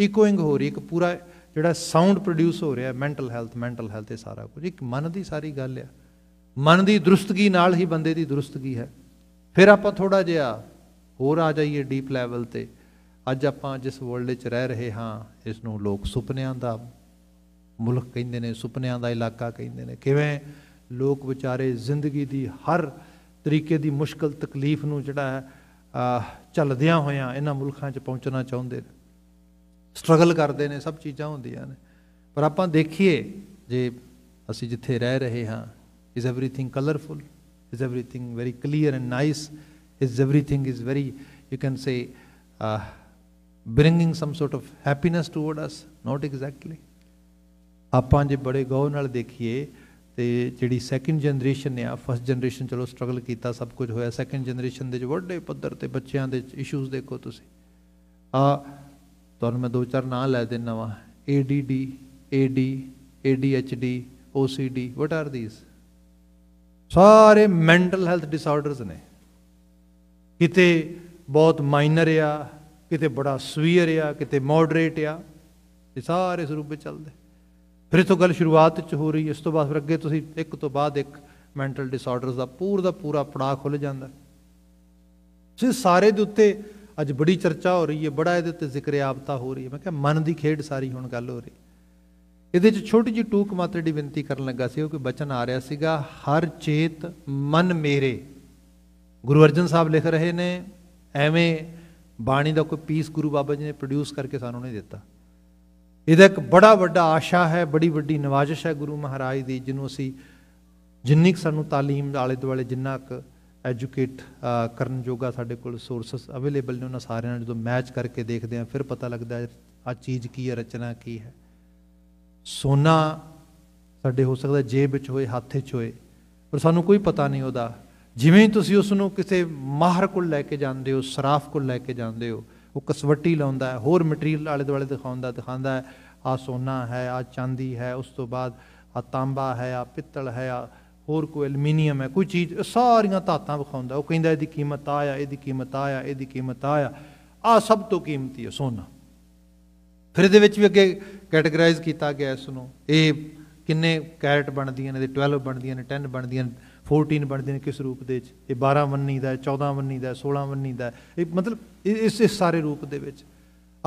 ਇਕੋਇੰਗ ਹੋ ਰਹੀ ਇੱਕ ਪੂਰਾ ਜਿਹੜਾ ਸਾਊਂਡ ਪ੍ਰੋਡਿਊਸ ਹੋ ਰਿਹਾ ਮੈਂਟਲ ਹੈਲਥ ਮੈਂਟਲ ਹੈਲਥ ਇਹ ਸਾਰਾ ਕੁਝ ਇੱਕ ਮਨ ਦੀ ਸਾਰੀ ਗੱਲ ਆ ਮਨ ਦੀ ਦਰੁਸਤਗੀ ਨਾਲ ਹੀ ਬੰਦੇ ਦੀ ਦਰੁਸਤਗੀ ਹੈ ਫਿਰ ਆਪਾਂ ਥੋੜਾ ਜਿਹਾ ਹੋਰ ਆ ਜਾਈਏ ਡੀਪ ਲੈਵਲ ਤੇ ਅੱਜ ਆਪਾਂ ਜਿਸ ਵਰਲਡ ਵਿੱਚ ਰਹਿ ਰਹੇ ਹਾਂ ਇਸ ਨੂੰ ਲੋਕ ਸੁਪਨਿਆਂ ਦਾ ਮੁਲਕ ਕਹਿੰਦੇ ਨੇ ਸੁਪਨਿਆਂ ਦਾ ਇਲਾਕਾ ਕਹਿੰਦੇ ਨੇ ਕਿਵੇਂ ਲੋਕ ਵਿਚਾਰੇ ਜ਼ਿੰਦਗੀ ਦੀ ਹਰ ਤਰੀਕੇ ਦੀ ਮੁਸ਼ਕਲ ਤਕਲੀਫ ਨੂੰ ਜਿਹੜਾ ਚੱਲਦਿਆਂ ਹੋਇਆਂ ਇਹਨਾਂ ਮੁਲਕਾਂ 'ਚ ਪਹੁੰਚਣਾ ਚਾਹੁੰਦੇ ਨੇ ਸਟਰਗਲ ਕਰਦੇ ਨੇ ਸਭ ਚੀਜ਼ਾਂ ਹੁੰਦੀਆਂ ਨੇ ਪਰ ਆਪਾਂ ਦੇਖੀਏ ਜੇ ਅਸੀਂ ਜਿੱਥੇ ਰਹਿ ਰਹੇ ਹਾਂ is everything colourful is everything very clear and nice is everything is very you can say bringing some sort of happiness toward us not exactly ਆਪਾਂ ਜੇ ਬੜੇ ਗੌਰ ਨਾਲ ਦੇਖੀਏ ਤੇ ਜਿਹੜੀ ਸੈਕੰਡ ਜਨਰੇਸ਼ਨ ਆ ਫਸਟ ਜਨਰੇਸ਼ਨ ਚਲੋ ਸਟਰਗਲ ਕੀਤਾ ਸਭ ਕੁਝ ਹੋਇਆ ਸੈਕੰਡ ਜਨਰੇਸ਼ਨ ਦੇ ਜਿਹੜੇ ਵੱਡੇ ਪੱਧਰ ਤੇ ਬੱਚਿਆਂ ਦੇ ਇਸ਼ੂਜ਼ ਦੇਖੋ ਤੁਸੀਂ ਆ ਤੁਹਾਨੂੰ ਮੈਂ ਦੋ ਚਾਰ ਨਾਂ ਲੈ ਦਿੰਨਾ ਵਾ ADD AD ADHD OCD what are these ਸਾਰੇ ਮੈਂਟਲ ਹੈਲਥ ਡਿਸਆਰਡਰਸ ਨੇ ਕਿਤੇ ਬਹੁਤ ਮਾਈਨਰ ਆ ਕਿਤੇ ਬੜਾ ਸਵੀਅਰ ਆ ਕਿਤੇ ਮੋਡਰੇਟ ਆ ਇਹ ਸਾਰੇ ਸਰੂਪ ਵਿੱਚ ਚੱਲਦੇ ਫਿਰ ਇਸ ਤੋਂ ਗੱਲ ਸ਼ੁਰੂਆਤ ਚ ਹੋ ਰਹੀ ਇਸ ਤੋਂ ਬਾਅਦ ਫਿਰ ਅੱਗੇ ਤੁਸੀਂ ਇੱਕ ਤੋਂ ਬਾਅਦ ਇੱਕ ਮੈਂਟਲ ਡਿਸਆਰਡਰਸ ਦਾ ਪੂਰ ਦਾ ਪੂਰਾ ਪੜਾਅ ਖੁੱਲ ਜਾਂਦਾ ਸੇ ਸਾਰੇ ਦੇ ਉੱਤੇ ਅੱਜ ਬੜੀ ਚਰਚਾ ਹੋ ਰਹੀ ਹੈ ਬੜਾ ਇਹਦੇ ਉੱਤੇ ਜ਼ਿਕਰ ਆਪਤਾ ਹੋ ਰਹੀ ਹੈ ਮੈਂ ਕਿਹਾ ਮਨ ਦੀ ਖੇਡ ਸਾਰੀ ਹੁਣ ਗੱਲ ਹੋ ਰਹੀ ਇਹਦੇ ਚ ਛੋਟੀ ਜੀ ਟੂਕ ਮਾਤਰ ਦੀ ਬੇਨਤੀ ਕਰਨ ਲੱਗਾ ਸੀ ਉਹ ਕਿ ਬਚਨ ਆ ਰਿਹਾ ਸੀਗਾ ਹਰ ਚੇਤ ਮਨ ਮੇਰੇ ਗੁਰੂ ਅਰਜਨ ਸਾਹਿਬ ਲਿਖ ਰਹੇ ਨੇ ਐਵੇਂ ਬਾਣੀ ਦਾ ਕੋਈ ਪੀਸ ਗੁਰੂ ਬਾਬਾ ਜੀ ਨੇ ਪ੍ਰੋਡਿਊਸ ਕਰਕੇ ਸਾਨੂੰ ਨਹੀਂ ਦਿੱਤਾ ਇਹਦਾ ਇੱਕ ਬੜਾ ਵੱਡਾ ਆਸ਼ਾ ਹੈ ਬੜੀ ਵੱਡੀ ਨਵਾਜ਼ਿਸ਼ ਹੈ ਗੁਰੂ ਮਹਾਰਾਜ ਦੀ ਜਿਹਨੂੰ ਅਸੀਂ ਜਿੰਨੀ ਸਾਨੂੰ ਤਾਲੀਮ ਵਾਲੇ ਦੁਆਲੇ ਜਿੰਨਾ ਕੁ ਐਜੂਕੇਟ ਕਰਨ ਜੋਗਾ ਸਾਡੇ ਕੋਲ ਸੋਰਸਸ ਅਵੇਲੇਬਲ ਨੇ ਉਹਨਾਂ ਸਾਰਿਆਂ ਨਾਲ ਜਦੋਂ ਮੈਚ ਕਰਕੇ ਦੇਖਦੇ ਆ ਫਿਰ ਪਤਾ ਲੱਗਦਾ ਹੈ ਆ ਚੀਜ਼ ਕੀ ਹੈ ਰਚਨਾ ਕੀ ਹੈ ਸੋਨਾ ਸਾਡੇ ਹੋ ਸਕਦਾ ਜੇਬ ਵਿੱਚ ਹੋਏ ਹੱਥ 'ਚ ਹੋਏ ਪਰ ਸਾਨੂੰ ਕੋਈ ਪਤਾ ਨਹੀਂ ਉਹਦਾ ਜਿਵੇਂ ਤੁਸੀਂ ਉਸ ਨੂੰ ਕਿਸੇ ਮਾਹਰ ਕੋਲ ਲੈ ਕੇ ਜਾਂਦੇ ਹੋ ਸਰਾਫ ਕੋਲ ਲੈ ਕੇ ਜਾਂਦੇ ਹੋ ਉਹ ਕਸਵੱਟੀ ਲਾਉਂਦਾ ਹੈ ਹੋਰ ਮਟੀਰੀਅਲ ਆਲੇ ਦੁਆਲੇ ਦਿਖਾਉਂਦਾ ਦਿਖਾਉਂਦਾ ਆ ਸੋਨਾ ਹੈ ਆ ਚਾਂਦੀ ਹੈ ਉਸ ਤੋਂ ਬਾਅਦ ਆ ਤਾਂਬਾ ਹੈ ਆ ਪਿੱਤਲ ਹੈ ਆ ਹੋਰ ਕੋਈ ਐਲਮੀਨੀਅਮ ਹੈ ਕੋਈ ਚੀਜ਼ ਸਾਰੀਆਂ ਧਾਤਾਂ ਵਿਖਾਉਂਦਾ ਉਹ ਕਹਿੰਦਾ ਇਹਦੀ ਕੀਮਤ ਆਇਆ ਇਹਦੀ ਕੀਮਤ ਆਇਆ ਇਹਦੀ ਕੀਮਤ ਆਇਆ ਆ ਸਭ ਤੋਂ ਕੀਮਤੀ ਹੈ ਸੋਨਾ ਫਿਰ ਇਹਦੇ ਵਿੱਚ ਵੀ ਅੱਗੇ ਕੈਟਾਗਰਾਈਜ਼ ਕੀਤਾ ਗਿਆ ਇਸ ਨੂੰ ਇਹ ਕਿੰਨੇ ਕੈਰਟ ਬਣਦੀਆਂ ਨੇ ਇਹਦੇ 12 ਬਣਦੀਆਂ ਨੇ 10 ਬਣਦੀਆਂ ਨੇ 14 ਬਣਦੀਆਂ ਨੇ ਕਿਸ ਰੂਪ ਦੇ ਵਿੱਚ ਇਹ 12 ਵੰਨੀ ਦਾ 14 ਵੰਨੀ ਦਾ 16 ਵੰਨੀ ਦਾ ਇਹ ਮਤਲਬ ਇਸ ਇਸ ਸਾਰੇ ਰੂਪ ਦੇ ਵਿੱਚ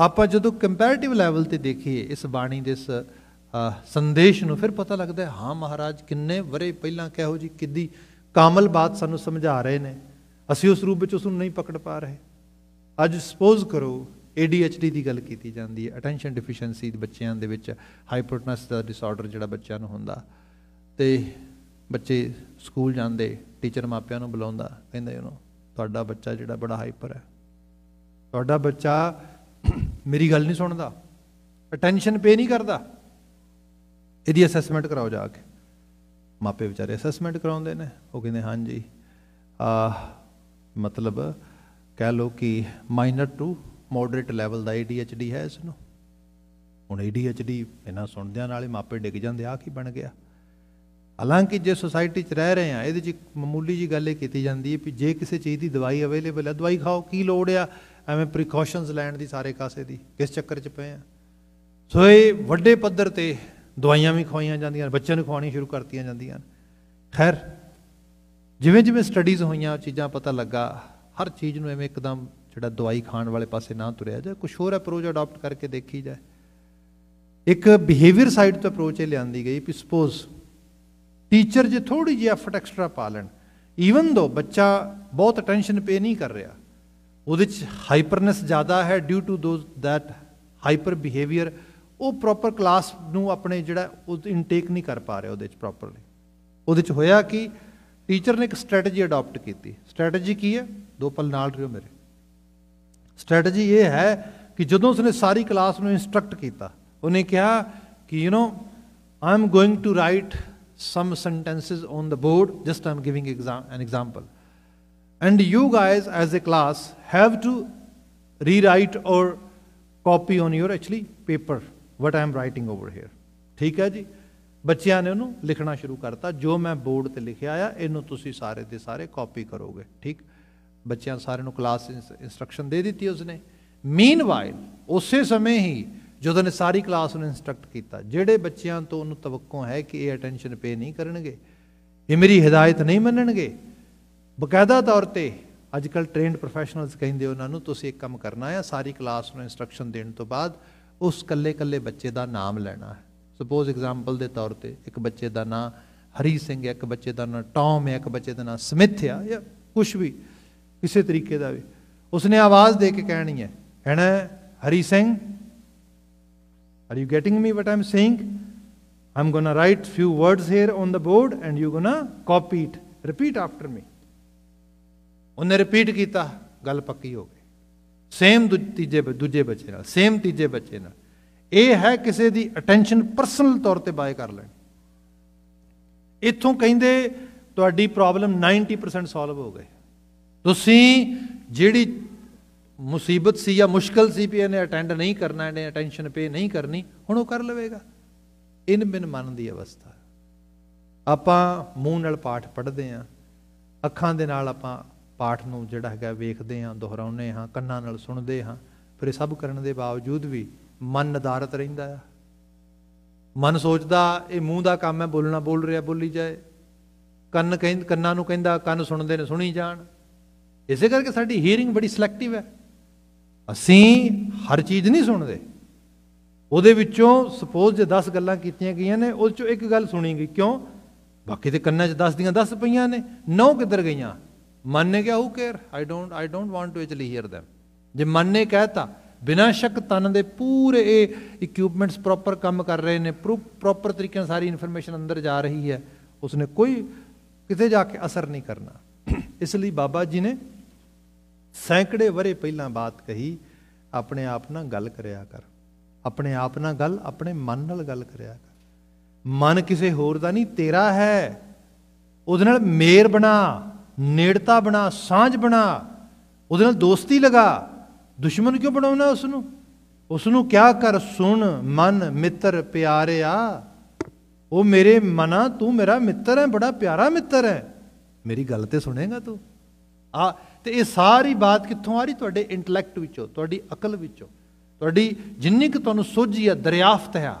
ਆਪਾਂ ਜਦੋਂ ਕੰਪੈਰੀਟਿਵ ਲੈਵਲ ਤੇ ਦੇਖੀਏ ਇਸ ਬਾਣੀ ਦੇ ਇਸ ਸੰਦੇਸ਼ ਨੂੰ ਫਿਰ ਪਤਾ ਲੱਗਦਾ ਹਾਂ ਮਹਾਰਾਜ ਕਿੰਨੇ ਵਰੇ ਪਹਿਲਾਂ ਕਹੋ ਜੀ ਕਿੱਦੀ ਕਾਮਲ ਬਾਤ ਸਾਨੂੰ ਸਮਝਾ ਰਹੇ ਨੇ ਅਸੀਂ ਉਸ ਰੂਪ ਵਿੱਚ ਉਸ ਨੂੰ ਨਹੀਂ ਪਕੜ ਪਾ ਰਹੇ ਅੱਜ ਸਪੋਜ਼ ਕਰੋ ਏਡੀਐਚਡੀ ਦੀ ਗੱਲ ਕੀਤੀ ਜਾਂਦੀ ਹੈ ਅਟੈਂਸ਼ਨ ਡਿਫੀਸ਼ੀਐਂਸੀ ਦੇ ਬੱਚਿਆਂ ਦੇ ਵਿੱਚ ਹਾਈਪਰਟਨਸ ਦਾ ਡਿਸਆਰਡਰ ਜਿਹੜਾ ਬੱਚਿਆਂ ਨੂੰ ਹੁੰਦਾ ਤੇ ਬੱਚੇ ਸਕੂਲ ਜਾਂਦੇ ਟੀਚਰ ਮਾਪਿਆਂ ਨੂੰ ਬੁਲਾਉਂਦਾ ਕਹਿੰਦੇ ਉਹਨੂੰ ਤੁਹਾਡਾ ਬੱਚਾ ਜਿਹੜਾ ਬੜਾ ਹਾਈਪਰ ਹੈ ਤੁਹਾਡਾ ਬੱਚਾ ਮੇਰੀ ਗੱਲ ਨਹੀਂ ਸੁਣਦਾ ਅਟੈਂਸ਼ਨ ਪੇ ਨਹੀਂ ਕਰਦਾ ਇਹਦੀ ਅਸੈਸਮੈਂਟ ਕਰਾਓ ਜਾ ਕੇ ਮਾਪੇ ਵਿਚਾਰੇ ਅਸੈਸਮੈਂਟ ਕਰਾਉਂਦੇ ਨੇ ਉਹ ਕਹਿੰਦੇ ਹਾਂਜੀ ਆ ਮਤਲਬ ਕਹਿ ਲੋ ਕਿ ਮਾਈਨਰ ਟੂ ਮੋਡਰੇਟ ਲੈਵਲ ਦਾ ADHD ਹੈ ਇਸ ਨੂੰ ਹੁਣ ADHD ਇਹਨਾਂ ਸੁਣਦਿਆਂ ਨਾਲੇ ਮਾਪੇ ਡਿੱਗ ਜਾਂਦੇ ਆ ਕੀ ਬਣ ਗਿਆ ਹਾਲਾਂਕਿ ਜੇ ਸੋਸਾਇਟੀ 'ਚ ਰਹਿ ਰਹੇ ਆ ਇਹਦੇ 'ਚ ਮਾਮੂਲੀ ਜੀ ਗੱਲ ਇਹ ਕੀਤੀ ਜਾਂਦੀ ਹੈ ਕਿ ਜੇ ਕਿਸੇ ਚੀਜ਼ ਦੀ ਦਵਾਈ ਅਵੇਲੇਬਲ ਹੈ ਦਵਾਈ ਖਾਓ ਕੀ ਲੋੜ ਆ ਐਵੇਂ ਪ੍ਰੀਕਾਸ਼ਨਸ ਲੈਣ ਦੀ ਸਾਰੇ ਕਾਸੇ ਦੀ ਕਿਸ ਚੱਕਰ 'ਚ ਪਏ ਆ ਸੋ ਇਹ ਵੱਡੇ ਪੱਧਰ ਤੇ ਦਵਾਈਆਂ ਵੀ ਖਵਾਈਆਂ ਜਾਂਦੀਆਂ ਬੱਚਿਆਂ ਨੂੰ ਖਵਾਉਣੀ ਸ਼ੁਰੂ ਕਰਤੀਆਂ ਜਾਂਦੀਆਂ ਖੈਰ ਜਿਵੇਂ ਜਿਵੇਂ ਸਟੱਡੀਜ਼ ਹੋਈਆਂ ਚੀਜ਼ਾਂ ਪਤਾ ਲੱਗਾ ਹਰ ਚੀਜ਼ ਨੂੰ ਐਵੇਂ ਇੱਕਦਮ ਜਿਹੜਾ ਦਵਾਈ ਖਾਣ ਵਾਲੇ ਪਾਸੇ ਨਾ ਤੁਰਿਆ ਜਾਏ ਕੁਝ ਹੋਰ ਅਪਰੋਚ ਅਡਾਪਟ ਕਰਕੇ ਦੇਖੀ ਜਾਏ ਇੱਕ ਬਿਹੇਵੀਅਰ ਸਾਈਡ ਤੋਂ ਅਪਰੋਚ ਇਹ ਲਿਆਂਦੀ ਗਈ ਕਿ ਸਪੋਜ਼ ਟੀਚਰ ਜੇ ਥੋੜੀ ਜਿਹੀ ਐਫਰਟ ਐਕਸਟਰਾ ਪਾ ਲੈਣ ਈਵਨ ਦੋ ਬੱਚਾ ਬਹੁਤ ਅਟੈਂਸ਼ਨ ਪੇ ਨਹੀਂ ਕਰ ਰਿਹਾ ਉਹਦੇ ਚ ਹਾਈਪਰਨੈਸ ਜ਼ਿਆਦਾ ਹੈ due to those that hyper behaviour ਉਹ ਪ੍ਰੋਪਰ ਕਲਾਸ ਨੂੰ ਆਪਣੇ ਜਿਹੜਾ ਉਹ ਇਨਟੇਕ ਨਹੀਂ ਕਰ ਪਾ ਰਿਹਾ ਉਹਦੇ ਚ ਪ੍ਰੋਪਰਲੀ ਉਹਦੇ ਚ ਹੋਇਆ ਕਿ ਟੀਚਰ ਨੇ ਇੱਕ ਸਟ੍ਰੈਟਜੀ ਅਡਾਪਟ ਕੀਤੀ ਸਟ੍ਰੈਟਜੀ ਕੀ ਹੈ ਦੋ ਪਲ ਨਾਲ ਰਿਓ ਮੇਰੇ ਸਟ੍ਰੈਟਜੀ ਇਹ ਹੈ ਕਿ ਜਦੋਂ ਉਸਨੇ ਸਾਰੀ ਕਲਾਸ ਨੂੰ ਇਨਸਟ੍ਰਕਟ ਕੀਤਾ ਉਹਨੇ ਕਿਹਾ ਕਿ you know I'm going to write some sentences on the board just I'm giving an example and you guys as a class have to rewrite or copy on your actually paper what I'm writing over here ਠੀਕ ਹੈ ਜੀ ਬੱਚਿਆਂ ਨੇ ਉਹਨੂੰ ਲਿਖਣਾ ਸ਼ੁਰੂ ਕਰਤਾ ਜੋ ਮੈਂ ਬੋਰਡ ਤੇ ਲਿਖਿਆ ਆ ਇਹਨੂੰ ਤੁਸੀਂ ਸਾਰੇ ਦੇ ਸਾਰੇ ਕਾਪੀ ਕਰੋਗੇ ਠੀਕ ਬੱਚਿਆਂ ਸਾਰਿਆਂ ਨੂੰ ਕਲਾਸ ਇਨਸਟਰਕਸ਼ਨ ਦੇ ਦਿੱਤੀ ਉਸਨੇ ਮੀਨਵਾਈਲ ਉਸੇ ਸਮੇਂ ਹੀ ਜਦੋਂ ਨੇ ਸਾਰੀ ਕਲਾਸ ਨੂੰ ਇਨਸਟਰਕਟ ਕੀਤਾ ਜਿਹੜੇ ਬੱਚਿਆਂ ਤੋਂ ਉਹਨੂੰ ਤਵਕਕੋ ਹੈ ਕਿ ਇਹ ਅਟੈਂਸ਼ਨ ਪੇ ਨਹੀਂ ਕਰਨਗੇ ਇਹ ਮੇਰੀ ਹਦਾਇਤ ਨਹੀਂ ਮੰਨਣਗੇ ਬਕਾਇਦਾ ਤੌਰ ਤੇ ਅੱਜ ਕੱਲ ਟ੍ਰੇਨਡ ਪ੍ਰੋਫੈਸ਼ਨਲਸ ਕਹਿੰਦੇ ਉਹਨਾਂ ਨੂੰ ਤੁਸੀਂ ਇੱਕ ਕੰਮ ਕਰਨਾ ਹੈ ਸਾਰੀ ਕਲਾਸ ਨੂੰ ਇਨਸਟਰਕਸ਼ਨ ਦੇਣ ਤੋਂ ਬਾਅਦ ਉਸ ਕੱਲੇ-ਕੱਲੇ ਬੱਚੇ ਦਾ ਨਾਮ ਲੈਣਾ ਹੈ ਸਪੋਜ਼ ਐਗਜ਼ਾਮਪਲ ਦੇ ਤੌਰ ਤੇ ਇੱਕ ਬੱਚੇ ਦਾ ਨਾਮ ਹਰੀ ਸਿੰਘ ਹੈ ਇੱਕ ਬੱਚੇ ਦਾ ਨਾਮ ਟੌਮ ਹੈ ਇੱਕ ਬੱਚੇ ਦਾ ਨਾਮ ਸਮਿਥ ਹੈ ਜਾਂ ਕੁਝ ਵੀ ਕਿਸੇ ਤਰੀਕੇ ਦਾ ਵੀ ਉਸਨੇ ਆਵਾਜ਼ ਦੇ ਕੇ ਕਹਿਣੀ ਹੈ ਹੈਣਾ Hari Singh are you getting me what I'm saying I'm gonna write few words here on the board and you gonna copy it repeat after me ਉਹਨੇ ਰਿਪੀਟ ਕੀਤਾ ਗੱਲ ਪੱਕੀ ਹੋ ਗਈ ਸੇਮ ਦੂਜੇ ਦੂਜੇ ਬੱਚੇ ਨਾਲ ਸੇਮ ਤੀਜੇ ਬੱਚੇ ਨਾਲ ਇਹ ਹੈ ਕਿਸੇ ਦੀ ਅਟੈਂਸ਼ਨ ਪਰਸਨਲ ਤੌਰ ਤੇ ਬਾਏ ਕਰ ਲੈਣ ਇੱਥੋਂ ਕਹਿੰਦੇ ਤੁਹਾਡੀ ਪ੍ਰੋਬਲਮ 90% ਸੋਲਵ ਹੋ ਗਏ ਤੁਸੀਂ ਜਿਹੜੀ ਮੁਸੀਬਤ ਸੀ ਜਾਂ ਮੁਸ਼ਕਲ ਸੀ ਵੀ ਇਹਨੇ ਅਟੈਂਡ ਨਹੀਂ ਕਰਨਾ ਇਹਨੇ ਅਟੈਂਸ਼ਨ ਪੇ ਨਹੀਂ ਕਰਨੀ ਹੁਣ ਉਹ ਕਰ ਲਵੇਗਾ ਇਨ ਬਿਨ ਮਨ ਦੀ ਅਵਸਥਾ ਆਪਾਂ ਮੂੰਹ ਨਾਲ ਪਾਠ ਪੜ੍ਹਦੇ ਆਂ ਅੱਖਾਂ ਦੇ ਨਾਲ ਆਪਾਂ ਪਾਠ ਨੂੰ ਜਿਹੜਾ ਹੈਗਾ ਵੇਖਦੇ ਹਾਂ ਦੁਹਰਾਉਂਦੇ ਹਾਂ ਕੰਨਾਂ ਨਾਲ ਸੁਣਦੇ ਹਾਂ ਫਿਰ ਇਹ ਸਭ ਕਰਨ ਦੇ ਬਾਵਜੂਦ ਵੀ ਮਨ ਨਦਾਰਤ ਰਹਿੰਦਾ ਆ ਮਨ ਸੋਚਦਾ ਇਹ ਮੂੰਹ ਦਾ ਕੰਮ ਹੈ ਬੋਲਣਾ ਬੋਲ ਰਿਹਾ ਬੋਲੀ ਜਾਏ ਕੰਨ ਕਹਿੰਦ ਕੰਨਾਂ ਨੂੰ ਕਹਿੰਦਾ ਕੰਨ ਸੁਣਦੇ ਨੇ ਸੁਣੀ ਜਾਣ ਇਸੇ ਕਰਕੇ ਸਾਡੀ ਹੀਅਰਿੰਗ ਬੜੀ ਸਿਲੈਕਟਿਵ ਹੈ ਅਸੀਂ ਹਰ ਚੀਜ਼ ਨਹੀਂ ਸੁਣਦੇ ਉਹਦੇ ਵਿੱਚੋਂ ਸਪੋਜ਼ ਜੇ 10 ਗੱਲਾਂ ਕੀਤੀਆਂ ਗਈਆਂ ਨੇ ਉਸ ਚੋਂ ਇੱਕ ਗੱਲ ਸੁਣੀ ਗਈ ਕਿਉਂ ਬਾਕੀ ਤੇ ਕੰਨਾਂ 'ਚ 10 ਦੀਆਂ 10 ਪਈਆਂ ਨੇ 9 ਕਿੱਧਰ ਗਈਆਂ ਮਨ ਨੇ ਕਿਹਾ who care I don't I don't want to actually hear them ਜੇ ਮਨ ਨੇ ਕਹਿਤਾ ਬਿਨਾਂ ਸ਼ੱਕ ਤਨ ਦੇ ਪੂਰੇ ਇਹ ਇਕਵਿਪਮੈਂਟਸ ਪ੍ਰੋਪਰ ਕੰਮ ਕਰ ਰਹੇ ਨੇ ਪ੍ਰੋਪਰ ਤਰੀਕੇ ਨਾਲ ਸਾਰੀ ਇਨਫੋਰਮੇਸ਼ਨ ਅੰਦਰ ਜਾ ਰਹੀ ਹੈ ਉਸਨੇ ਕੋਈ ਕਿਤੇ ਜਾ ਕੇ ਅਸਰ ਨਹੀਂ ਕਰਨਾ ਇਸ ਲਈ ਬਾਬਾ ਜੀ ਨੇ ਸੈਂਕੜੇ ਵਰੇ ਪਹਿਲਾਂ ਬਾਤ ਕਹੀ ਆਪਣੇ ਆਪ ਨਾਲ ਗੱਲ ਕਰਿਆ ਕਰ ਆਪਣੇ ਆਪ ਨਾਲ ਗੱਲ ਆਪਣੇ ਮਨ ਨਾਲ ਗੱਲ ਕਰਿਆ ਕਰ ਮਨ ਕਿਸੇ ਹੋਰ ਦਾ ਨਹੀਂ ਤੇਰਾ ਹੈ ਉਹਦੇ ਨਾਲ ਮੇਰ ਬਣਾ ਨੇੜਤਾ ਬਣਾ ਸਾਂਝ ਬਣਾ ਉਹਦੇ ਨਾਲ ਦੋਸਤੀ ਲਗਾ ਦੁਸ਼ਮਣ ਕਿਉਂ ਬਣਾਉਣਾ ਉਸ ਨੂੰ ਉਸ ਨੂੰ ਕਿਆ ਕਰ ਸੁਣ ਮਨ ਮਿੱਤਰ ਪਿਆਰਿਆ ਉਹ ਮੇਰੇ ਮਨਾ ਤੂੰ ਮੇਰਾ ਮਿੱਤਰ ਹੈ ਬੜਾ ਪਿਆਰਾ ਮਿੱਤਰ ਹੈ ਮੇਰੀ ਗੱਲ ਤੇ ਸੁਣੇਗਾ ਤੂੰ ਆ ਤੇ ਇਹ ਸਾਰੀ ਬਾਤ ਕਿੱਥੋਂ ਆ ਰਹੀ ਤੁਹਾਡੇ ਇੰਟੈਲੈਕਟ ਵਿੱਚੋਂ ਤੁਹਾਡੀ ਅਕਲ ਵਿੱਚੋਂ ਤੁਹਾਡੀ ਜਿੰਨੀ ਕਿ ਤੁਹਾਨੂੰ ਸੋਝੀ ਆ ਦਰਿਆਫਤ ਹੈ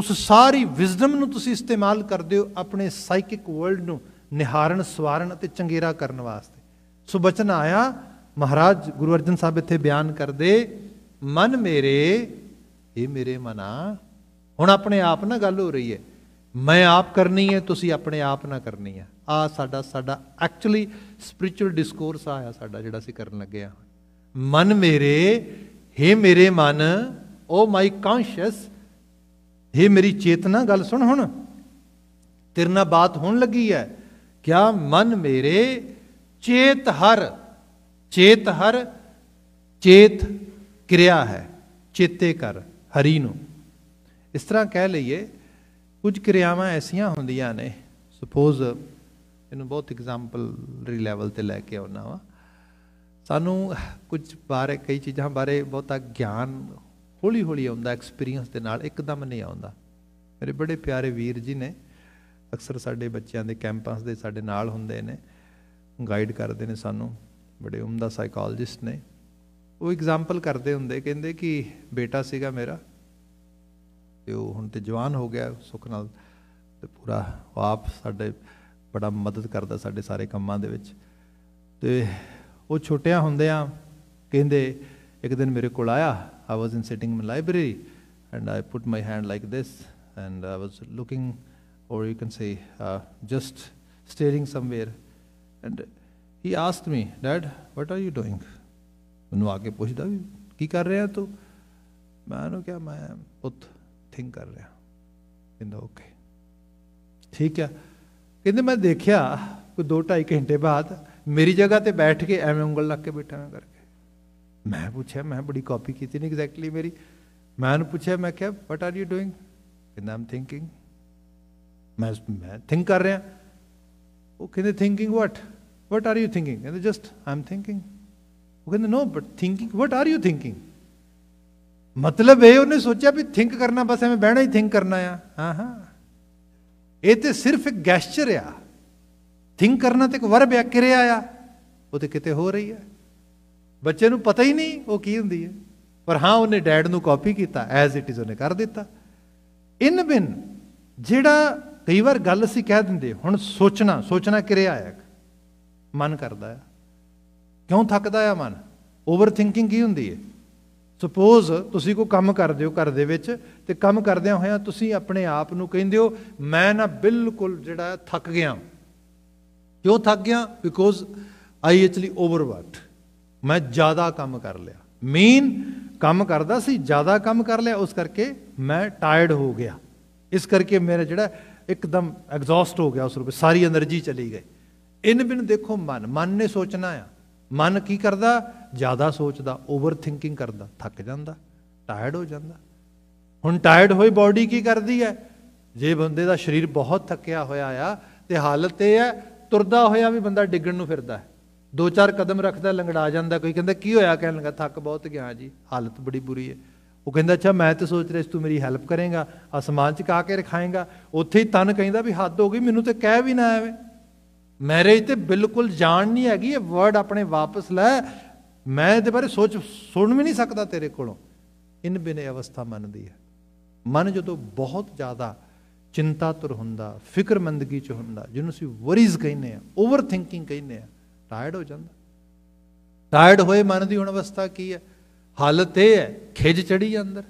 ਉਸ ਸਾਰੀ ਵਿਜ਼ਡਮ ਨੂੰ ਤੁਸੀਂ ਇਸਤੇਮਾਲ ਕਰਦੇ ਹੋ ਆਪਣੇ ਸਾਈਕਿਕ ਵਰਲਡ ਨੂੰ ਨਿਹਾਰਨ ਸਵਾਰਨ ਅਤੇ ਚੰਗੇਰਾ ਕਰਨ ਵਾਸਤੇ ਸੋ ਬਚਨ ਆਇਆ ਮਹਾਰਾਜ ਗੁਰੂ ਅਰਜਨ ਸਾਹਿਬ ਇੱਥੇ ਬਿਆਨ ਕਰਦੇ ਮਨ ਮੇਰੇ ਇਹ ਮੇਰੇ ਮਨਾ ਹੁਣ ਆਪਣੇ ਆਪ ਨਾਲ ਗੱਲ ਹੋ ਰਹੀ ਹੈ ਮੈਂ ਆਪ ਕਰਨੀ ਹੈ ਤੁਸੀਂ ਆਪਣੇ ਆਪ ਨਾਲ ਕਰਨੀ ਹੈ ਆ ਸਾਡਾ ਸਾਡਾ ਐਕਚੁਅਲੀ ਸਪਿਰਚੁਅਲ ਡਿਸਕੋਰਸ ਆਇਆ ਸਾਡਾ ਜਿਹੜਾ ਅਸੀਂ ਕਰਨ ਲੱਗੇ ਆ ਮਨ ਮੇਰੇ हे ਮੇਰੇ ਮਨ ਓ ਮਾਈ ਕੌਨਸ਼ੀਅਸ हे ਮੇਰੀ ਚੇਤਨਾ ਗੱਲ ਸੁਣ ਹੁਣ ਤੇਰੇ ਨਾਲ ਬਾਤ ਹੋਣ ਲੱਗੀ ਹੈ ਕਿਆ ਮਨ ਮੇਰੇ ਚੇਤ ਹਰ ਚੇਤ ਹਰ ਚੇਤ ਕਿਰਿਆ ਹੈ ਚੇਤੇ ਕਰ ਹਰੀ ਨੂੰ ਇਸ ਤਰ੍ਹਾਂ ਕਹਿ ਲਈਏ ਕੁਝ ਕਿਰਿਆਵਾਂ ਐਸੀਆਂ ਹੁੰਦੀਆਂ ਨੇ ਸੁਪੋਜ਼ ਇਹਨੂੰ ਬਹੁਤ ਐਗਜ਼ਾਮਪਲ ਰੀ ਲੈਵਲ ਤੇ ਲੈ ਕੇ ਆਉਣਾ ਵਾ ਸਾਨੂੰ ਕੁਝ ਬਾਰੇ ਕਈ ਚੀਜ਼ਾਂ ਬਾਰੇ ਬਹੁਤਾ ਗਿਆਨ ਹੌਲੀ ਹੌਲੀ ਆਉਂਦਾ ਐਕਸਪੀਰੀਅੰਸ ਦੇ ਨਾਲ ਇੱਕਦਮ ਨਹੀਂ ਆਉਂਦਾ ਮੇਰੇ ਬੜੇ ਪਿਆਰੇ ਵੀਰ ਜੀ ਨੇ ਅਕਸਰ ਸਾਡੇ ਬੱਚਿਆਂ ਦੇ ਕੈਂਪਸ ਦੇ ਸਾਡੇ ਨਾਲ ਹੁੰਦੇ ਨੇ ਗਾਈਡ ਕਰਦੇ ਨੇ ਸਾਨੂੰ ਬੜੇ ਉਮਦਾ ਸਾਈਕੋਲੋਜਿਸਟ ਨੇ ਉਹ ਐਗਜ਼ਾਮਪਲ ਕਰਦੇ ਹੁੰਦੇ ਕਹਿੰਦੇ ਕਿ ਬੇਟਾ ਸੀਗਾ ਮੇਰਾ ਤੇ ਉਹ ਹੁਣ ਤੇ ਜਵਾਨ ਹੋ ਗਿਆ ਸੁਖ ਨਾਲ ਤੇ ਪੂਰਾ ਆਪ ਸਾਡੇ ਬੜਾ ਮਦਦ ਕਰਦਾ ਸਾਡੇ ਸਾਰੇ ਕੰਮਾਂ ਦੇ ਵਿੱਚ ਤੇ ਉਹ ਛੋਟਿਆਂ ਹੁੰਦਿਆਂ ਕਹਿੰਦੇ ਇੱਕ ਦਿਨ ਮੇਰੇ ਕੋਲ ਆਇਆ I was in sitting in library and I put my hand like this and I was looking or you can say uh, just staring somewhere. And he asked me, Dad, what are you doing? ਮੈਨੂੰ ਆ ਕੇ ਪੁੱਛਦਾ ਵੀ ਕੀ ਕਰ ਰਿਹਾ ਤੂੰ ਮੈਂ ਉਹਨੂੰ ਕਿਹਾ ਮੈਂ ਪੁੱਤ ਥਿੰਕ ਕਰ ਰਿਹਾ ਕਹਿੰਦਾ ਓਕੇ ਠੀਕ ਆ ਕਹਿੰਦੇ ਮੈਂ ਦੇਖਿਆ ਕੋਈ 2 2.5 ਘੰਟੇ ਬਾਅਦ ਮੇਰੀ ਜਗ੍ਹਾ ਤੇ ਬੈਠ ਕੇ ਐਵੇਂ ਉਂਗਲ ਲੱਗ ਕੇ ਬੈਠਾ ਮੈਂ ਕਰਕੇ ਮੈਂ ਪੁੱਛਿਆ ਮੈਂ ਬੜੀ ਕਾਪੀ ਕੀਤੀ ਨਹੀਂ ਐਗਜ਼ੈਕਟਲੀ ਮੇਰੀ ਮੈਂ ਉਹਨੂੰ ਪੁੱਛਿਆ ਮੈਂ ਕਿਹਾ ਵਾਟ ਆਰ ਯੂ ਡੂਇੰਗ ਕਹਿੰਦਾ ਆਮ ਥਿੰਕਿੰਗ ਮੈਂ ਮੈਂ ਥਿੰਕ ਕਰ ਰਿਹਾ ਉਹ ਕਹਿੰਦੇ thinking what what are you thinking ਕਹਿੰਦੇ ਜਸਟ ਆਮ ਥਿੰਕਿੰਗ ਉਹ ਕਹਿੰਦੇ no but thinking what are you thinking ਮਤਲਬ ਇਹ ਉਹਨੇ ਸੋਚਿਆ ਵੀ ਥਿੰਕ ਕਰਨਾ ਬਸ ਐਵੇਂ ਬਹਿਣਾ ਹੀ ਥਿੰਕ ਕਰਨਾ ਆ ਹਾਂ ਹਾਂ ਇਹ ਤੇ ਸਿਰਫ ਇੱਕ ਗੈਸਚਰ ਆ ਥਿੰਕ ਕਰਨਾ ਤੇ ਇੱਕ ਵਰਬ ਆ ਕਿਰਿਆ ਆ ਉਹ ਤੇ ਕਿਤੇ ਹੋ ਰਹੀ ਹੈ ਬੱਚੇ ਨੂੰ ਪਤਾ ਹੀ ਨਹੀਂ ਉਹ ਕੀ ਹੁੰਦੀ ਹੈ ਪਰ ਹਾਂ ਉਹਨੇ ਡੈਡ ਨੂੰ ਕਾਪੀ ਕੀਤਾ ਐਜ਼ ਇਟ ਇਜ਼ ਉਹਨੇ ਕਰ ਦਿੱਤਾ ਇਨ ਬਿਨ ਜਿਹੜਾ ਕਈ ਵਾਰ ਗੱਲ ਅਸੀਂ ਕਹਿ ਦਿੰਦੇ ਹੁਣ ਸੋਚਣਾ ਸੋਚਣਾ ਕਿਰਿਆ ਹੈ ਮਨ ਕਰਦਾ ਹੈ ਕਿਉਂ ਥੱਕਦਾ ਹੈ ਮਨ ਓਵਰ ਥਿੰਕਿੰਗ ਕੀ ਹੁੰਦੀ ਹੈ ਸੁਪੋਜ਼ ਤੁਸੀਂ ਕੋਈ ਕੰਮ ਕਰਦੇ ਹੋ ਘਰ ਦੇ ਵਿੱਚ ਤੇ ਕੰਮ ਕਰਦਿਆਂ ਹੋਇਆਂ ਤੁਸੀਂ ਆਪਣੇ ਆਪ ਨੂੰ ਕਹਿੰਦੇ ਹੋ ਮੈਂ ਨਾ ਬਿਲਕੁਲ ਜਿਹੜਾ ਥੱਕ ਗਿਆ ਕਿਉਂ ਥੱਕ ਗਿਆ ਬਿਕੋਜ਼ ਆਈ ਐਕਚੁਅਲੀ ਓਵਰਵਰਕਡ ਮੈਂ ਜ਼ਿਆਦਾ ਕੰਮ ਕਰ ਲਿਆ ਮੀਨ ਕੰਮ ਕਰਦਾ ਸੀ ਜ਼ਿਆਦਾ ਕੰਮ ਕਰ ਲਿਆ ਉਸ ਕਰਕੇ ਮੈਂ ਟਾਇਰਡ ਹੋ ਗਿਆ ਇਸ ਕਰਕੇ ਮੇਰਾ ਜਿਹੜਾ ਇੱਕਦਮ ਐਗਜ਼ੌਸਟ ਹੋ ਗਿਆ ਉਸ ਰੂਪੇ ਸਾਰੀ એનર્ਜੀ ਚਲੀ ਗਈ ਇਨ ਬਿਨ ਦੇਖੋ ਮਨ ਮਨ ਨੇ ਸੋਚਣਾ ਆ ਮਨ ਕੀ ਕਰਦਾ ਜ਼ਿਆਦਾ ਸੋਚਦਾ ਓਵਰ ਥਿੰਕਿੰਗ ਕਰਦਾ ਥੱਕ ਜਾਂਦਾ ਟਾਇਰਡ ਹੋ ਜਾਂਦਾ ਹੁਣ ਟਾਇਰਡ ਹੋਈ ਬਾਡੀ ਕੀ ਕਰਦੀ ਹੈ ਜੇ ਬੰਦੇ ਦਾ ਸਰੀਰ ਬਹੁਤ ਥੱਕਿਆ ਹੋਇਆ ਆ ਤੇ ਹਾਲਤ ਇਹ ਹੈ ਤੁਰਦਾ ਹੋਇਆ ਵੀ ਬੰਦਾ ਡਿੱਗਣ ਨੂੰ ਫਿਰਦਾ ਹੈ ਦੋ ਚਾਰ ਕਦਮ ਰੱਖਦਾ ਲੰਗੜਾ ਜਾਂਦਾ ਕੋਈ ਕਹਿੰਦਾ ਕੀ ਹੋਇਆ ਕਹਿਣ ਲੱਗਾ ਥੱਕ ਬਹੁਤ ਗਿਆ ਜੀ ਹਾਲਤ ਬੜੀ ਬੁਰੀ ਹੈ ਉਹ ਕਹਿੰਦਾ ਅੱਛਾ ਮੈਂ ਤਾਂ ਸੋਚ ਰਿਹਾ ਸੀ ਤੂੰ ਮੇਰੀ ਹੈਲਪ ਕਰੇਗਾ ਅਸਮਾਨ 'ਚ ਕਾ ਕੇ ਰਖਾਏਗਾ ਉੱਥੇ ਹੀ ਤਨ ਕਹਿੰਦਾ ਵੀ ਹੱਦ ਹੋ ਗਈ ਮੈਨੂੰ ਤੇ ਕਹਿ ਵੀ ਨਾ ਆਵੇ ਮੈਰਿਜ ਤੇ ਬਿਲਕੁਲ ਜਾਣ ਨਹੀਂ ਹੈਗੀ ਇਹ ਵਰਡ ਆਪਣੇ ਵਾਪਸ ਲੈ ਮੈਂ ਇਹਦੇ ਬਾਰੇ ਸੋਚ ਸੁਣ ਵੀ ਨਹੀਂ ਸਕਦਾ ਤੇਰੇ ਕੋਲੋਂ ਇਨ ਬਿਨੇ ਅਵਸਥਾ ਮਨ ਦੀ ਹੈ ਮਨ ਜਦੋਂ ਬਹੁਤ ਜ਼ਿਆਦਾ ਚਿੰਤਾਤੁਰ ਹੁੰਦਾ ਫਿਕਰਮੰਦਗੀ ਚ ਹੁੰਦਾ ਜਿਹਨੂੰ ਅਸੀਂ ਵਰੀਜ਼ ਕਹਿੰਦੇ ਆ ਓਵਰ ਥਿੰਕਿੰਗ ਕਹਿੰਦੇ ਆ ਟਾਇਰਡ ਹੋ ਜਾਂਦਾ ਟਾਇਰਡ ਹੋਏ ਮਨ ਦੀ ਹੁਣ ਅਵਸਥਾ ਕੀ ਹੈ ਹਾਲਤ ਇਹ ਹੈ ਖਿਜ ਚੜੀ ਅੰਦਰ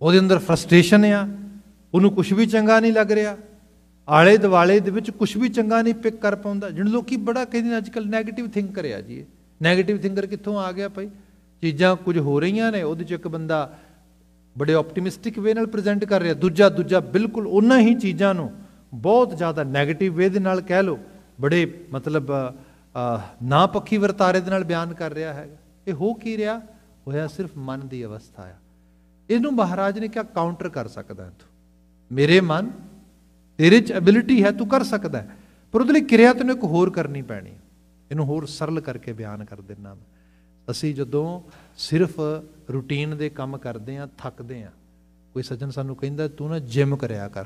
ਉਹਦੇ ਅੰਦਰ ਫਰਸਟ੍ਰੇਸ਼ਨ ਆ ਉਹਨੂੰ ਕੁਝ ਵੀ ਚੰਗਾ ਨਹੀਂ ਲੱਗ ਰਿਹਾ ਆਲੇ ਦਿਵਾਲੇ ਦੇ ਵਿੱਚ ਕੁਝ ਵੀ ਚੰਗਾ ਨਹੀਂ ਪਿਕ ਕਰ ਪਾਉਂਦਾ ਜਿਹਨ ਲੋਕੀ ਬੜਾ ਕਹਿੰਦੇ ਨੇ ਅੱਜਕੱਲ 네ਗੇਟਿਵ ਥਿੰਕਰ ਆ ਜੀ 네ਗੇਟਿਵ ਥਿੰਕਰ ਕਿੱਥੋਂ ਆ ਗਿਆ ਭਾਈ ਚੀਜ਼ਾਂ ਕੁਝ ਹੋ ਰਹੀਆਂ ਨੇ ਉਹਦੇ ਚ ਇੱਕ ਬੰਦਾ ਬੜੇ ਆਪਟੀਮਿਸਟਿਕ ਵੇ ਨਾਲ ਪ੍ਰੈਜ਼ੈਂਟ ਕਰ ਰਿਹਾ ਦੂਜਾ ਦੂਜਾ ਬਿਲਕੁਲ ਉਹਨਾਂ ਹੀ ਚੀਜ਼ਾਂ ਨੂੰ ਬਹੁਤ ਜ਼ਿਆਦਾ 네ਗੇਟਿਵ ਵੇ ਦੇ ਨਾਲ ਕਹਿ ਲੋ ਬੜੇ ਮਤਲਬ ਨਾ ਪੱਖੀ ਵਰਤਾਰੇ ਦੇ ਨਾਲ ਬਿਆਨ ਕਰ ਰਿਹਾ ਹੈ ਇਹ ਹੋ ਕੀ ਰਿਹਾ ਹੋਇਆ ਸਿਰਫ ਮਨ ਦੀ ਅਵਸਥਾ ਆ ਇਹਨੂੰ ਮਹਾਰਾਜ ਨੇ ਕਿਹਾ ਕਾਊਂਟਰ ਕਰ ਸਕਦਾ ਤੂੰ ਮੇਰੇ ਮਨ ਤੇਰੇ ਚ ਐਬਿਲਿਟੀ ਹੈ ਤੂੰ ਕਰ ਸਕਦਾ ਪਰ ਉਹਦੇ ਲਈ ਕਿਰਿਆ ਤੈਨੂੰ ਇੱਕ ਹੋਰ ਕਰਨੀ ਪੈਣੀ ਇਹਨੂੰ ਹੋਰ ਸਰਲ ਕਰਕੇ ਬਿਆਨ ਕਰ ਦਿੰਨਾ ਮੈਂ ਅਸੀਂ ਜਦੋਂ ਸਿਰਫ ਰੁਟੀਨ ਦੇ ਕੰਮ ਕਰਦੇ ਆ ਥੱਕਦੇ ਆ ਕੋਈ ਸੱਜਣ ਸਾਨੂੰ ਕਹਿੰਦਾ ਤੂੰ ਨਾ ਜਿਮ ਕਰਿਆ ਕਰ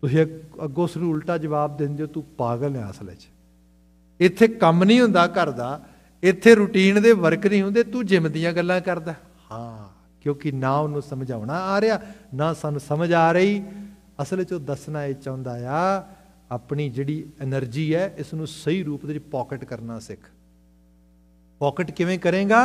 ਤੁਸੀਂ ਅੱਗੋਂ ਸਿਰ ਉਲਟਾ ਜਵਾਬ ਦਿੰਦੇ ਹੋ ਤੂੰ ਪਾਗਲ ਹੈ ਅਸਲ ਵਿੱਚ ਇੱਥੇ ਕੰਮ ਨਹੀਂ ਹੁੰਦਾ ਘਰ ਦਾ ਇੱਥੇ ਰੁਟੀਨ ਦੇ ਵਰਕ ਨਹੀਂ ਹੁੰਦੇ ਤੂੰ ਜਿਮ ਦੀਆਂ ਗੱਲਾਂ ਕਰਦਾ ਹਾਂ ਕਿਉਂਕਿ ਨਾ ਉਹਨੂੰ ਸਮਝਾਉਣਾ ਆ ਰਿਹਾ ਨਾ ਸਾਨੂੰ ਸਮਝ ਆ ਰਹੀ ਅਸਲ ਵਿੱਚ ਉਹ ਦੱਸਣਾ ਇਹ ਚਾਹੁੰਦਾ ਆ ਆਪਣੀ ਜਿਹੜੀ એનર્ਜੀ ਹੈ ਇਸ ਨੂੰ ਸਹੀ ਰੂਪ ਦੇ ਵਿੱਚ ਪਾਕਟ ਕਰਨਾ ਸਿੱਖ ਪਾਕਟ ਕਿਵੇਂ ਕਰੇਗਾ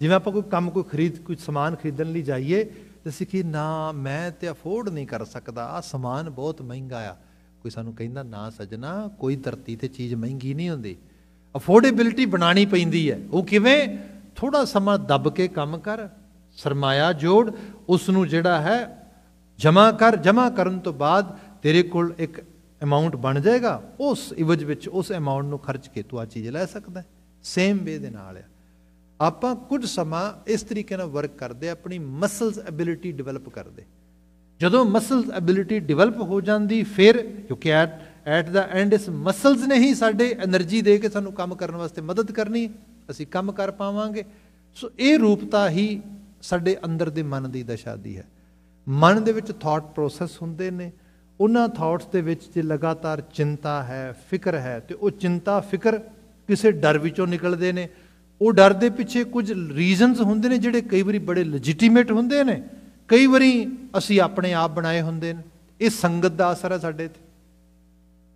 ਜਿਵੇਂ ਆਪਾਂ ਕੋਈ ਕੰਮ ਕੋਈ ਖਰੀਦ ਕੋਈ ਸਮਾਨ ਖਰੀਦਣ ਲਈ ਜਾਈਏ ਤੇ ਸਿੱਖੀ ਨਾ ਮੈਂ ਤੇ ਅਫੋਰਡ ਨਹੀਂ ਕਰ ਸਕਦਾ ਆ ਸਮਾਨ ਬਹੁਤ ਮਹਿੰਗਾ ਆ ਕੋਈ ਸਾਨੂੰ ਕਹਿੰਦਾ ਨਾ ਸਜਣਾ ਕੋਈ ਧਰਤੀ ਤੇ ਚੀਜ਼ ਮਹਿੰਗੀ ਨਹੀਂ ਹੁੰਦੀ ਅਫੋਰਡੇਬਿਲਟੀ ਬਣਾਣੀ ਪੈਂਦੀ ਹੈ ਉਹ ਕਿਵੇਂ ਥੋੜਾ ਸਮਾਂ ਦੱਬ ਕੇ ਕੰਮ ਕਰ ਸਰਮਾਇਆ ਜੋੜ ਉਸ ਨੂੰ ਜਿਹੜਾ ਹੈ ਜਮਾ ਕਰ ਜਮਾ ਕਰਨ ਤੋਂ ਬਾਅਦ ਤੇਰੇ ਕੋਲ ਇੱਕ ਅਮਾਉਂਟ ਬਣ ਜਾਏਗਾ ਉਸ ਇਵਜ ਵਿੱਚ ਉਸ ਅਮਾਉਂਟ ਨੂੰ ਖਰਚ ਕੇ ਤੂੰ ਆ ਚੀਜ਼ ਲੈ ਸਕਦਾ ਸੇਮ ਵੇ ਦੇ ਨਾਲ ਆਪਾਂ ਕੁਝ ਸਮਾਂ ਇਸ ਤਰੀਕੇ ਨਾਲ ਵਰਕ ਕਰਦੇ ਆਪਣੀ ਮਸਲਸ ਐਬਿਲਿਟੀ ਡਿਵੈਲਪ ਕਰਦੇ ਜਦੋਂ ਮਸਲਸ ਐਬਿਲਿਟੀ ਡਿਵੈਲਪ ਹੋ ਜਾਂਦੀ ਫਿਰ ਕਿਉਂਕਿ ਐਟ ਐਟ ਦਾ ਐਂਡ ਇਸ ਮਸਲਸ ਨੇ ਹੀ ਸਾਡੇ એનર્ਜੀ ਦੇ ਕੇ ਸਾਨੂੰ ਕੰਮ ਕਰਨ ਵਾਸਤੇ ਮਦਦ ਕਰਨੀ ਅਸੀਂ ਕੰਮ ਕਰ ਪਾਵਾਂਗੇ ਸੋ ਇਹ ਰੂਪਤਾ ਹੀ ਸਾਡੇ ਅੰਦਰ ਦੇ ਮਨ ਦੀ ਦਸ਼ਾ ਦੀ ਹੈ ਮਨ ਦੇ ਵਿੱਚ ਥਾਟ ਪ੍ਰੋਸੈਸ ਹੁੰਦੇ ਨੇ ਉਹਨਾਂ ਥਾਟਸ ਦੇ ਵਿੱਚ ਜੇ ਲਗਾਤਾਰ ਚਿੰਤਾ ਹੈ ਫਿਕਰ ਹੈ ਤੇ ਉਹ ਚਿੰਤਾ ਫਿਕਰ ਕਿਸੇ ਡਰ ਵਿੱਚੋਂ ਨਿਕਲਦੇ ਨੇ ਉਹ ਡਰ ਦੇ ਪਿੱਛੇ ਕੁਝ ਰੀਜ਼ਨਸ ਹੁੰਦੇ ਨੇ ਜਿਹੜੇ ਕਈ ਵਾਰੀ ਬੜੇ ਲੈਜੀਟੀਮੇਟ ਹੁੰਦੇ ਨੇ ਕਈ ਵਾਰੀ ਅਸੀਂ ਆਪਣੇ ਆਪ ਬਣਾਏ ਹੁੰਦੇ ਨੇ ਇਹ ਸੰਗਤ ਦਾ ਅਸਰ ਹੈ ਸਾਡੇ ਤੇ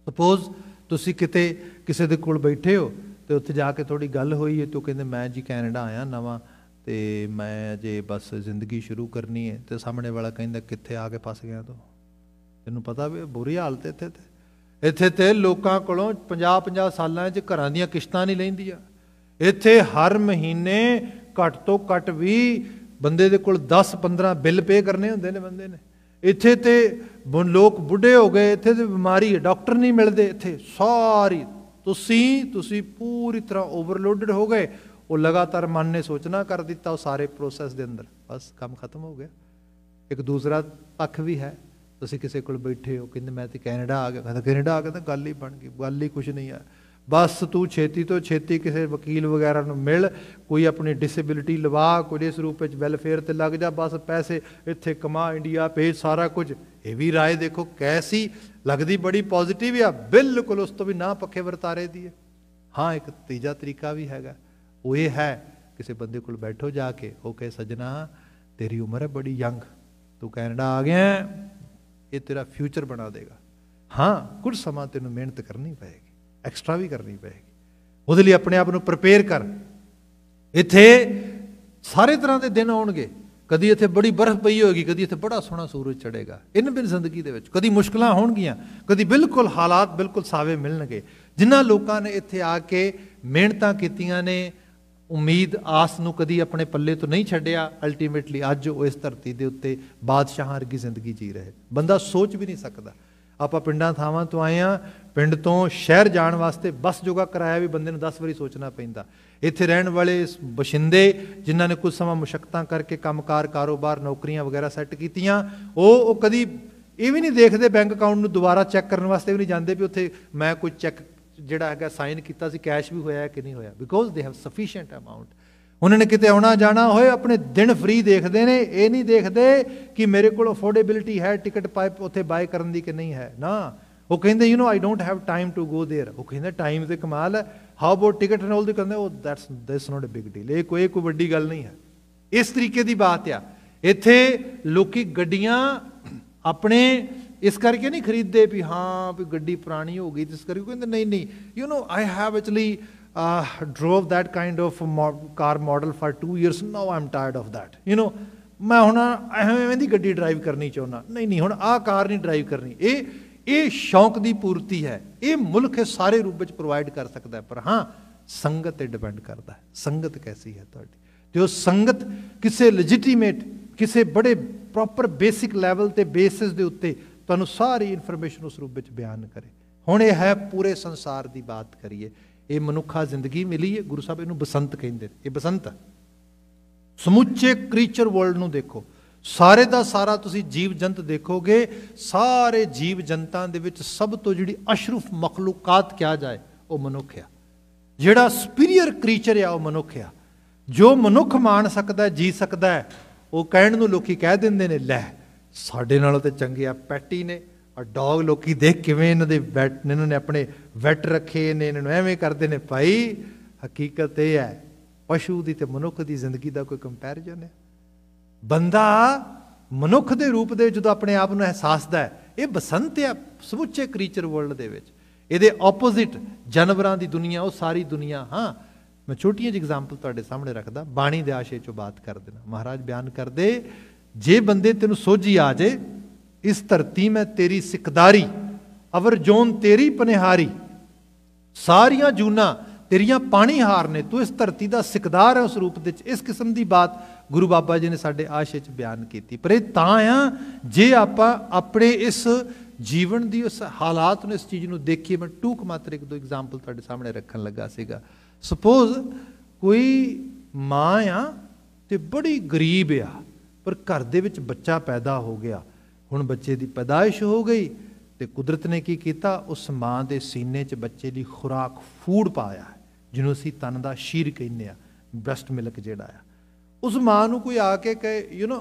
ਸਪੋਜ਼ ਤੁਸੀਂ ਕਿਤੇ ਕਿਸੇ ਦੇ ਕੋਲ ਬੈਠੇ ਹੋ ਤੇ ਉੱਥੇ ਜਾ ਕੇ ਥੋੜੀ ਗੱਲ ਹੋਈ ਹੈ ਤੂੰ ਕਹਿੰਦੇ ਮੈਂ ਜੀ ਕੈਨੇਡਾ ਆਇਆ ਨਵਾਂ ਤੇ ਮੈਂ ਅਜੇ ਬਸ ਜ਼ਿੰਦਗੀ ਸ਼ੁਰੂ ਕਰਨੀ ਹੈ ਤੇ ਸਾਹਮਣੇ ਵਾਲਾ ਕਹਿੰਦਾ ਕਿੱਥੇ ਆ ਕੇ ਫਸ ਗਿਆ ਤੂੰ ਤੈਨੂੰ ਪਤਾ ਵੀ ਬੁਰੀ ਹਾਲਤ ਇੱਥੇ ਤੇ ਇੱਥੇ ਤੇ ਲੋਕਾਂ ਕੋਲੋਂ 50 50 ਸਾਲਾਂ 'ਚ ਘਰਾਂ ਦੀਆਂ ਕਿਸ਼ਤਾਂ ਨਹੀਂ ਲੈਂਦੀਆਂ ਇੱਥੇ ਹਰ ਮਹੀਨੇ ਘੱਟ ਤੋਂ ਘੱਟ ਵੀ ਬੰਦੇ ਦੇ ਕੋਲ 10 15 ਬਿੱਲ ਪੇ ਕਰਨੇ ਹੁੰਦੇ ਨੇ ਬੰਦੇ ਨੇ ਇੱਥੇ ਤੇ ਬੁਨ ਲੋਕ ਬੁੱਢੇ ਹੋ ਗਏ ਇੱਥੇ ਤੇ ਬਿਮਾਰੀ ਹੈ ਡਾਕਟਰ ਨਹੀਂ ਮਿਲਦੇ ਇੱਥੇ ਸਾਰੀ ਤੁਸੀਂ ਤੁਸੀਂ ਪੂਰੀ ਤਰ੍ਹਾਂ ਓਵਰਲੋਡਡ ਹੋ ਗਏ ਉਹ ਲਗਾਤਾਰ ਮਨ ਨੇ ਸੋਚਣਾ ਕਰ ਦਿੱਤਾ ਉਹ ਸਾਰੇ ਪ੍ਰੋਸੈਸ ਦੇ ਅੰਦਰ ਬਸ ਕੰਮ ਖਤਮ ਹੋ ਗਿਆ ਇੱਕ ਦੂਸਰਾ ਪੱਖ ਵੀ ਹੈ ਤੁਸੀਂ ਕਿਸੇ ਕੋਲ ਬੈਠੇ ਹੋ ਕਹਿੰਦੇ ਮੈਂ ਤੇ ਕੈਨੇਡਾ ਆ ਗਿਆ ਕਹਿੰਦਾ ਕੈਨੇਡਾ ਆ ਗਿਆ ਤਾਂ ਗੱਲ ਹੀ ਬਣ ਗਈ ਗੱਲ ਹੀ ਕੁਝ ਨਹੀਂ ਆ ਬਸ ਤੂੰ ਛੇਤੀ ਤੋਂ ਛੇਤੀ ਕਿਸੇ ਵਕੀਲ ਵਗੈਰਾ ਨੂੰ ਮਿਲ ਕੋਈ ਆਪਣੀ ਡਿਸੇਬਿਲਟੀ ਲਵਾ ਕੋਈ ਇਸ ਰੂਪ ਵਿੱਚ ਵੈਲਫੇਅਰ ਤੇ ਲੱਗ ਜਾ ਬਸ ਪੈਸੇ ਇੱਥੇ ਕਮਾ ਇੰਡੀਆ ਭੇਜ ਸਾਰਾ ਕੁਝ ਇਹ ਵੀ رائے ਦੇਖੋ ਕੈਸੀ ਲੱਗਦੀ ਬੜੀ ਪੋਜ਼ਿਟਿਵ ਆ ਬਿਲਕੁਲ ਉਸ ਤੋਂ ਵੀ ਨਾ ਪੱਖੇ ਵਰਤਾਰੇ ਦੀ ਹੈ ਹਾਂ ਇੱਕ ਤੀਜਾ ਤਰੀਕਾ ਵੀ ਹੈਗਾ ਉਹ ਇਹ ਹੈ ਕਿਸੇ ਬੰਦੇ ਕੋਲ ਬੈਠੋ ਜਾ ਕੇ ਉਹ ਕਹੇ ਸਜਣਾ ਤੇਰੀ ਉਮਰ ਹੈ ਬੜੀ ਯੰਗ ਤੂੰ ਕੈਨੇਡਾ ਆ ਗਿਆ ਇਹ ਤੇਰਾ ਫਿਊਚਰ ਬਣਾ ਦੇਗਾ ਹਾਂ ਕੁਝ ਸਮਾਂ ਤੈਨੂੰ ਮਿਹਨਤ ਕਰਨੀ ਪਏਗੀ ਐਕਸਟਰਾ ਵੀ ਕਰਨੀ ਪਏਗੀ ਉਹਦੇ ਲਈ ਆਪਣੇ ਆਪ ਨੂੰ ਪ੍ਰਪੇਅਰ ਕਰ ਇੱਥੇ ਸਾਰੇ ਤਰ੍ਹਾਂ ਦੇ ਦਿਨ ਆਉਣਗੇ ਕਦੀ ਇੱਥੇ ਬੜੀ ਬਰਫ਼ ਪਈ ਹੋਏਗੀ ਕਦੀ ਇੱਥੇ ਬੜਾ ਸੋਹਣਾ ਸੂਰਜ ਚੜੇਗਾ ਇਨ ਬਿਨ ਜ਼ਿੰਦਗੀ ਦੇ ਵਿੱਚ ਕਦੀ ਮੁਸ਼ਕਲਾਂ ਹੋਣਗੀਆਂ ਕਦੀ ਬਿਲਕੁਲ ਹਾਲਾਤ ਬਿਲਕੁਲ ਸਾਵੇ ਮਿਲਣਗੇ ਜਿਨ੍ਹਾਂ ਲੋਕਾਂ ਨੇ ਇੱਥੇ ਆ ਕੇ ਮਿਹਨਤਾਂ ਕੀਤੀਆਂ ਨੇ ਉਮੀਦ ਆਸ ਨੂੰ ਕਦੀ ਆਪਣੇ ਪੱਲੇ ਤੋਂ ਨਹੀਂ ਛੱਡਿਆ ਅਲਟੀਮੇਟਲੀ ਅੱਜ ਉਹ ਇਸ ਧਰਤੀ ਦੇ ਉੱਤੇ ਬਾਦਸ਼ਾਹਾਂ ਵਰਗੀ ਜ਼ਿੰਦਗੀ ਜੀ ਰਹੇ ਬੰਦਾ ਸੋਚ ਵੀ ਨਹੀਂ ਸਕਦਾ ਆਪਾਂ ਪਿੰਡਾਂ ਥਾਵਾਂ ਤੋਂ ਆਏ ਆ ਪਿੰਡ ਤੋਂ ਸ਼ਹਿਰ ਜਾਣ ਵਾਸਤੇ ਬੱਸ ਜੋਗਾ ਕਿਰਾਇਆ ਵੀ ਬੰਦੇ ਨੂੰ 10 ਵਾਰੀ ਸੋਚਣਾ ਪੈਂਦਾ ਇੱਥੇ ਰਹਿਣ ਵਾਲੇ ਬਸ਼ਿੰਦੇ ਜਿਨ੍ਹਾਂ ਨੇ ਕੁਝ ਸਮਾਂ ਮੁਸ਼ਕਤਾਂ ਕਰਕੇ ਕੰਮਕਾਰ ਕਾਰੋਬਾਰ ਨੌਕਰੀਆਂ ਵਗੈਰਾ ਸੈੱਟ ਕੀਤੀਆਂ ਉਹ ਉਹ ਕਦੀ ਇਹ ਵੀ ਨਹੀਂ ਦੇਖਦੇ ਬੈਂਕ ਅਕਾਊਂਟ ਨੂੰ ਦੁਬਾਰਾ ਚੈੱਕ ਕਰਨ ਵਾਸਤੇ ਵੀ ਨਹੀਂ ਜਾਂਦੇ ਵੀ ਉੱਥੇ ਮੈਂ ਕੋਈ ਚੈੱਕ ਜਿਹੜਾ ਹੈਗਾ ਸਾਈਨ ਕੀਤਾ ਸੀ ਕੈਸ਼ ਵੀ ਹੋਇਆ ਕਿ ਨਹੀਂ ਹੋਇਆ because they have sufficient amount ਉਹਨਾਂ ਨੇ ਕਿਤੇ ਆਉਣਾ ਜਾਣਾ ਹੋਏ ਆਪਣੇ ਦਿਨ ਫ੍ਰੀ ਦੇਖਦੇ ਨੇ ਇਹ ਨਹੀਂ ਦੇਖਦੇ ਕਿ ਮੇਰੇ ਕੋਲ ਅਫੋਰਡੇਬਿਲਿਟੀ ਹੈ ਟਿਕਟ ਪਾਈਪ ਉੱਥੇ ਬਾਏ ਕਰਨ ਦੀ ਕਿ ਨਹੀਂ ਹੈ ਨਾ ਉਹ ਕਹਿੰਦੇ you know I don't have time to go there ਉਹ ਕਹਿੰਦੇ ਟਾਈਮ ਤੇ ਕਮਾਲ ਹੈ how about ticket and all ਦੀ ਕਹਿੰਦੇ ਉਹ that's this not a big deal ਇਹ ਕੋਈ ਕੋਈ ਵੱਡੀ ਗੱਲ ਨਹੀਂ ਹੈ ਇਸ ਤਰੀਕੇ ਦੀ ਬਾਤ ਆ ਇੱਥੇ ਲੋਕੀ ਗੱਡੀਆਂ ਆਪਣੇ ਇਸ ਕਰਕੇ ਨਹੀਂ ਖਰੀਦਦੇ ਵੀ ਹਾਂ ਵੀ ਗੱਡੀ ਪੁਰਾਣੀ ਹੋ ਗਈ ਇਸ ਕਰਕੇ ਕਹਿੰਦੇ ਨਹੀਂ ਨਹੀਂ you know I have actually uh, drove that kind of car model for two years. Now I'm tired of that. You know, ਮੈਂ ਹੁਣ ਐਵੇਂ ਦੀ ਗੱਡੀ ਡਰਾਈਵ ਕਰਨੀ ਚਾਹੁੰਦਾ ਨਹੀਂ ਨਹੀਂ ਹੁਣ ਆਹ ਕਾਰ ਨਹੀਂ ਡਰਾਈਵ ਕਰਨੀ ਇਹ ਇਹ ਸ਼ੌਂਕ ਦੀ ਪੂਰਤੀ ਹੈ ਇਹ ਮੁਲਕ ਸਾਰੇ ਰੂਪ ਵਿੱਚ ਪ੍ਰੋਵਾਈਡ ਕਰ ਸਕਦਾ ਪਰ ਹਾਂ ਸੰਗਤ ਤੇ ਡਿਪੈਂਡ ਕਰਦਾ ਹੈ ਸੰਗਤ ਕੈਸੀ ਹੈ ਤੁਹਾਡੀ ਤੇ ਉਹ ਸੰਗਤ ਕਿਸੇ ਲੈਜੀਟੀਮੇਟ ਕਿਸੇ ਬੜੇ ਪ੍ਰੋਪਰ ਬੇਸਿਕ ਲੈਵਲ ਤੇ ਬੇਸਿਸ ਦੇ ਉੱਤੇ ਤੁਹਾਨੂੰ ਸਾਰੀ ਇਨਫੋਰਮੇਸ਼ਨ ਉਸ ਰੂਪ ਵਿੱਚ ਬਿਆਨ ਕਰੇ ਹੁਣ ਇਹ ਹੈ ਪੂਰੇ ਸੰਸਾਰ ਦੀ ਬਾਤ ਕਰੀਏ ਇਹ ਮਨੁੱਖਾ ਜ਼ਿੰਦਗੀ ਮਿਲੀ ਹੈ ਗੁਰੂ ਸਾਹਿਬ ਇਹਨੂੰ ਬਸੰਤ ਕਹਿੰਦੇ ਨੇ ਇਹ ਬਸੰਤ ਸਮੁੱਚੇ ਕ੍ਰੀਚਰ ਵਰਲਡ ਨੂੰ ਦੇਖੋ ਸਾਰੇ ਦਾ ਸਾਰਾ ਤੁਸੀਂ ਜੀਵ ਜੰਤ ਦੇਖੋਗੇ ਸਾਰੇ ਜੀਵ ਜੰਤਾਂ ਦੇ ਵਿੱਚ ਸਭ ਤੋਂ ਜਿਹੜੀ ਅਸ਼ਰਫ ਮਖਲੂਕਾਤ ਕਿਹਾ ਜਾਏ ਉਹ ਮਨੁੱਖ ਆ ਜਿਹੜਾ ਸੁਪੀਰੀਅਰ ਕ੍ਰੀਚਰ ਆ ਉਹ ਮਨੁੱਖ ਆ ਜੋ ਮਨੁੱਖ ਮਾਣ ਸਕਦਾ ਜੀ ਸਕਦਾ ਉਹ ਕਹਿਣ ਨੂੰ ਲੋਕੀ ਕਹਿ ਦਿੰਦੇ ਨੇ ਲੈ ਸਾਡੇ ਨਾਲੋਂ ਤੇ ਚੰਗੇ ਆ ਪੈਟੀ ਨੇ ਔਰ ਡੌਗ ਲੋਕੀ ਦੇਖ ਕਿਵੇਂ ਇਹਨਾਂ ਦੇ ਵੈਟ ਇਹਨਾਂ ਨੇ ਆਪਣੇ ਵੈਟ ਰੱਖੇ ਨੇ ਇਹਨਾਂ ਨੂੰ ਐਵੇਂ ਕਰਦੇ ਨੇ ਭਾਈ ਹਕੀਕਤ ਇਹ ਹੈ ਪਸ਼ੂ ਦੀ ਤੇ ਮਨੁੱਖ ਦੀ ਜ਼ਿੰਦਗੀ ਦਾ ਕੋਈ ਕੰਪੈਰੀਜ਼ਨ ਹੈ ਬੰਦਾ ਮਨੁੱਖ ਦੇ ਰੂਪ ਦੇ ਜਦੋਂ ਆਪਣੇ ਆਪ ਨੂੰ ਅਹਿਸਾਸਦਾ ਇਹ ਬਸੰਤ ਹੈ ਸਮੁੱਚੇ ਕ੍ਰੀਚਰ ਵਰਲਡ ਦੇ ਵਿੱਚ ਇਹਦੇ ਆਪੋਜ਼ਿਟ ਜਾਨਵਰਾਂ ਦੀ ਦੁਨੀਆ ਉਹ ਸਾਰੀ ਦੁਨੀਆ ਹਾਂ ਮੈਂ ਛੋਟੀਆਂ ਜਿਹੀ ਐਗਜ਼ਾਮਪਲ ਤੁਹਾਡੇ ਸਾਹਮਣੇ ਰੱਖਦਾ ਬਾਣੀ ਦੇ ਆਸ਼ੇ ਚੋਂ ਬਾਤ ਕਰ ਦੇਣਾ ਮਹਾਰਾਜ ਬਿਆਨ ਕਰਦੇ ਜੇ ਬੰਦੇ ਤੈਨੂੰ ਸੋਝੀ ਆ ਜੇ ਇਸ ਧਰਤੀ ਮੈਂ ਤੇਰੀ ਸਿਕਦਾਰੀ ਅਵਰ ਜੋਨ ਤੇਰੀ ਪਨਿਹਾਰੀ ਸਾਰੀਆਂ ਜੂਨਾ ਤੇਰੀਆਂ ਪਾਣੀ ਹਾਰ ਨੇ ਤੂੰ ਇਸ ਧਰਤੀ ਦਾ ਸਿਕਦਾਰ ਹੈ ਉਸ ਰੂਪ ਦੇ ਵਿੱਚ ਇਸ ਕਿਸਮ ਦੀ ਬਾਤ ਗੁਰੂ ਬਾਬਾ ਜੀ ਨੇ ਸਾਡੇ ਆਸ਼ੇ ਚ ਬਿਆਨ ਕੀਤੀ ਪਰ ਇਹ ਤਾਂ ਆ ਜੇ ਆਪਾਂ ਆਪਣੇ ਇਸ ਜੀਵਨ ਦੀ ਉਸ ਹਾਲਾਤ ਨੂੰ ਇਸ ਚੀਜ਼ ਨੂੰ ਦੇਖੀਏ ਮੈਂ ਟੂਕ ਮਾਤਰ ਇੱਕ ਦੋ ਐਗਜ਼ਾਮਪਲ ਤੁਹਾਡੇ ਸਾਹਮਣੇ ਰੱਖਣ ਲੱਗਾ ਸੀਗਾ ਸੁਪੋਜ਼ ਕੋਈ ਮਾਂ ਆ ਤੇ ਬੜੀ ਗਰੀਬ ਆ ਪਰ ਘਰ ਦੇ ਵਿੱਚ ਬੱਚਾ ਪੈਦਾ ਹੋ ਗਿਆ ਹੁਣ ਬੱਚੇ ਦੀ ਪੈਦਾਇਸ਼ ਹੋ ਗਈ ਤੇ ਕੁਦਰਤ ਨੇ ਕੀ ਕੀਤਾ ਉਸ ਮਾਂ ਦੇ ਸੀਨੇ 'ਚ ਬੱਚੇ ਲਈ ਖੁਰਾਕ ਫੂਡ ਪਾਇਆ ਜਿਹਨੂੰ ਅਸੀਂ ਤਨ ਦਾ ਸ਼ੀਰ ਕਹਿੰਦੇ ਆ ਬ੍ਰੈਸਟ ਮਿਲਕ ਜਿਹੜਾ ਆ ਉਸ ਮਾਂ ਨੂੰ ਕੋਈ ਆ ਕੇ ਕਹੇ ਯੂ نو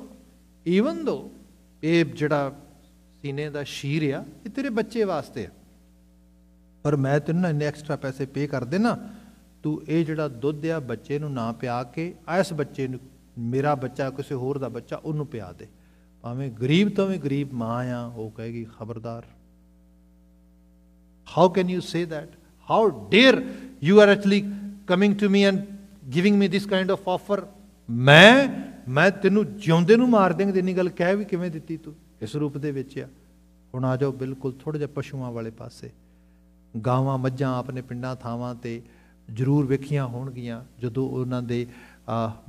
ਈਵਨ ਦੋ ਇਹ ਜਿਹੜਾ ਸੀਨੇ ਦਾ ਸ਼ੀਰ ਆ ਇਹ ਤੇਰੇ ਬੱਚੇ ਵਾਸਤੇ ਆ ਪਰ ਮੈਂ ਤੈਨੂੰ ਇੰਨੇ ਐਕਸਟਰਾ ਪੈਸੇ ਪੇ ਕਰ ਦੇਣਾ ਤੂੰ ਇਹ ਜਿਹੜਾ ਦੁੱਧ ਆ ਬੱਚੇ ਨੂੰ ਨਾ ਪਿਆ ਕੇ ਐਸ ਬੱਚੇ ਨੂੰ ਮੇਰਾ ਬੱਚਾ ਕਿਸੇ ਹੋਰ ਦਾ ਬੱਚਾ ਉਹਨੂੰ ਪਿਆ ਦੇ ਭਾਵੇਂ ਗਰੀਬ ਤੋਂ ਵੀ ਗਰੀਬ ਮਾਂ ਆ ਉਹ ਕਹੇਗੀ ਖਬਰਦਾਰ how can you say that how dare you are actually coming to me and giving me this kind of offer ਮੈਂ ਮੈਂ ਤੈਨੂੰ ਜਿਉਂਦੇ ਨੂੰ ਮਾਰ ਦੇਂਗੇ ਇੰਨੀ ਗੱਲ ਕਹਿ ਵੀ ਕਿਵੇਂ ਦਿੱਤੀ ਤੂੰ ਇਸ ਰੂਪ ਦੇ ਵਿੱਚ ਆ ਹੁਣ ਆ ਜਾਓ ਬਿਲਕੁਲ ਥੋੜਾ ਜਿਹਾ ਪਸ਼ੂਆਂ ਵਾਲੇ ਪਾਸੇ ਗਾਵਾਂ ਮੱਝਾਂ ਆਪਣੇ ਪਿੰਡਾਂ ਥਾਵਾਂ ਤੇ ਜ਼ਰੂਰ ਵੇਖੀਆਂ ਹੋਣਗੀਆਂ ਜਦੋਂ ਉਹਨਾਂ ਦੇ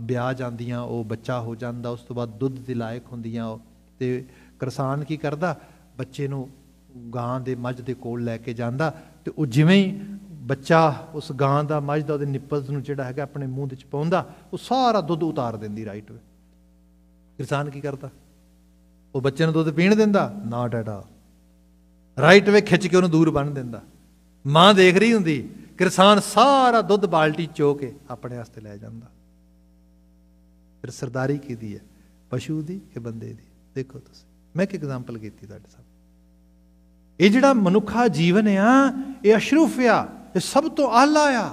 ਵਿਆਹ ਜਾਂਦੀਆਂ ਉਹ ਬੱਚਾ ਹੋ ਜਾਂਦਾ ਉਸ ਤੋਂ ਬਾਅਦ ਦੁੱਧ ਦੇ ਲਾਇਕ ਹੁੰਦੀਆਂ ਤੇ ਕਿਸਾਨ ਕੀ ਕਰਦਾ ਬੱਚੇ ਨੂੰ ਗਾਂ ਦੇ ਮੱਝ ਦੇ ਕੋਲ ਲੈ ਕੇ ਜਾਂਦਾ ਤੇ ਉਹ ਜਿਵੇਂ ਹੀ ਬੱਚਾ ਉਸ ਗਾਂ ਦਾ ਮੱਝ ਦਾ ਉਹਦੇ ਨਿੱਪਲਸ ਨੂੰ ਜਿਹੜਾ ਹੈਗਾ ਆਪਣੇ ਮੂੰਹ ਦੇ ਵਿੱਚ ਪਾਉਂਦਾ ਉਹ ਸਾਰਾ ਦੁੱਧ ਉਤਾਰ ਦਿੰਦੀ ਰਾਈਟ ਵੇ ਕਿਸਾਨ ਕੀ ਕਰਦਾ ਉਹ ਬੱਚੇ ਨੂੰ ਦੁੱਧ ਪੀਣ ਦਿੰਦਾ ਨਾ ਡਾਡਾ ਰਾਈਟ ਵੇ ਖਿੱਚ ਕੇ ਉਹਨੂੰ ਦੂਰ ਬੰਨ ਦਿੰਦਾ ਮਾਂ ਦੇਖ ਰਹੀ ਹੁੰਦੀ ਕਿਸਾਨ ਸਾਰਾ ਦੁੱਧ ਬਾਲਟੀ ਚੋ ਕੇ ਆਪਣੇ ਵਾਸਤੇ ਲੈ ਜਾਂਦਾ ਫਿਰ ਸਰਦਾਰੀ ਕਿਹਦੀ ਹੈ ਪਸ਼ੂ ਦੀ ਕਿ ਬੰਦੇ ਦੀ ਦੇਖੋ ਤੁਸੀਂ ਮੈਂ ਇੱਕ ਐਗਜ਼ਾਮਪਲ ਕੀਤੀ ਤੁਹਾਡੇ ਸਾਹਮਣੇ ਇਹ ਜਿਹੜਾ ਮਨੁੱਖਾ ਜੀਵਨ ਆ ਇਹ ਅਸ਼ਰਫ ਆ ਇਹ ਸਭ ਤੋਂ ਆਲਾ ਆ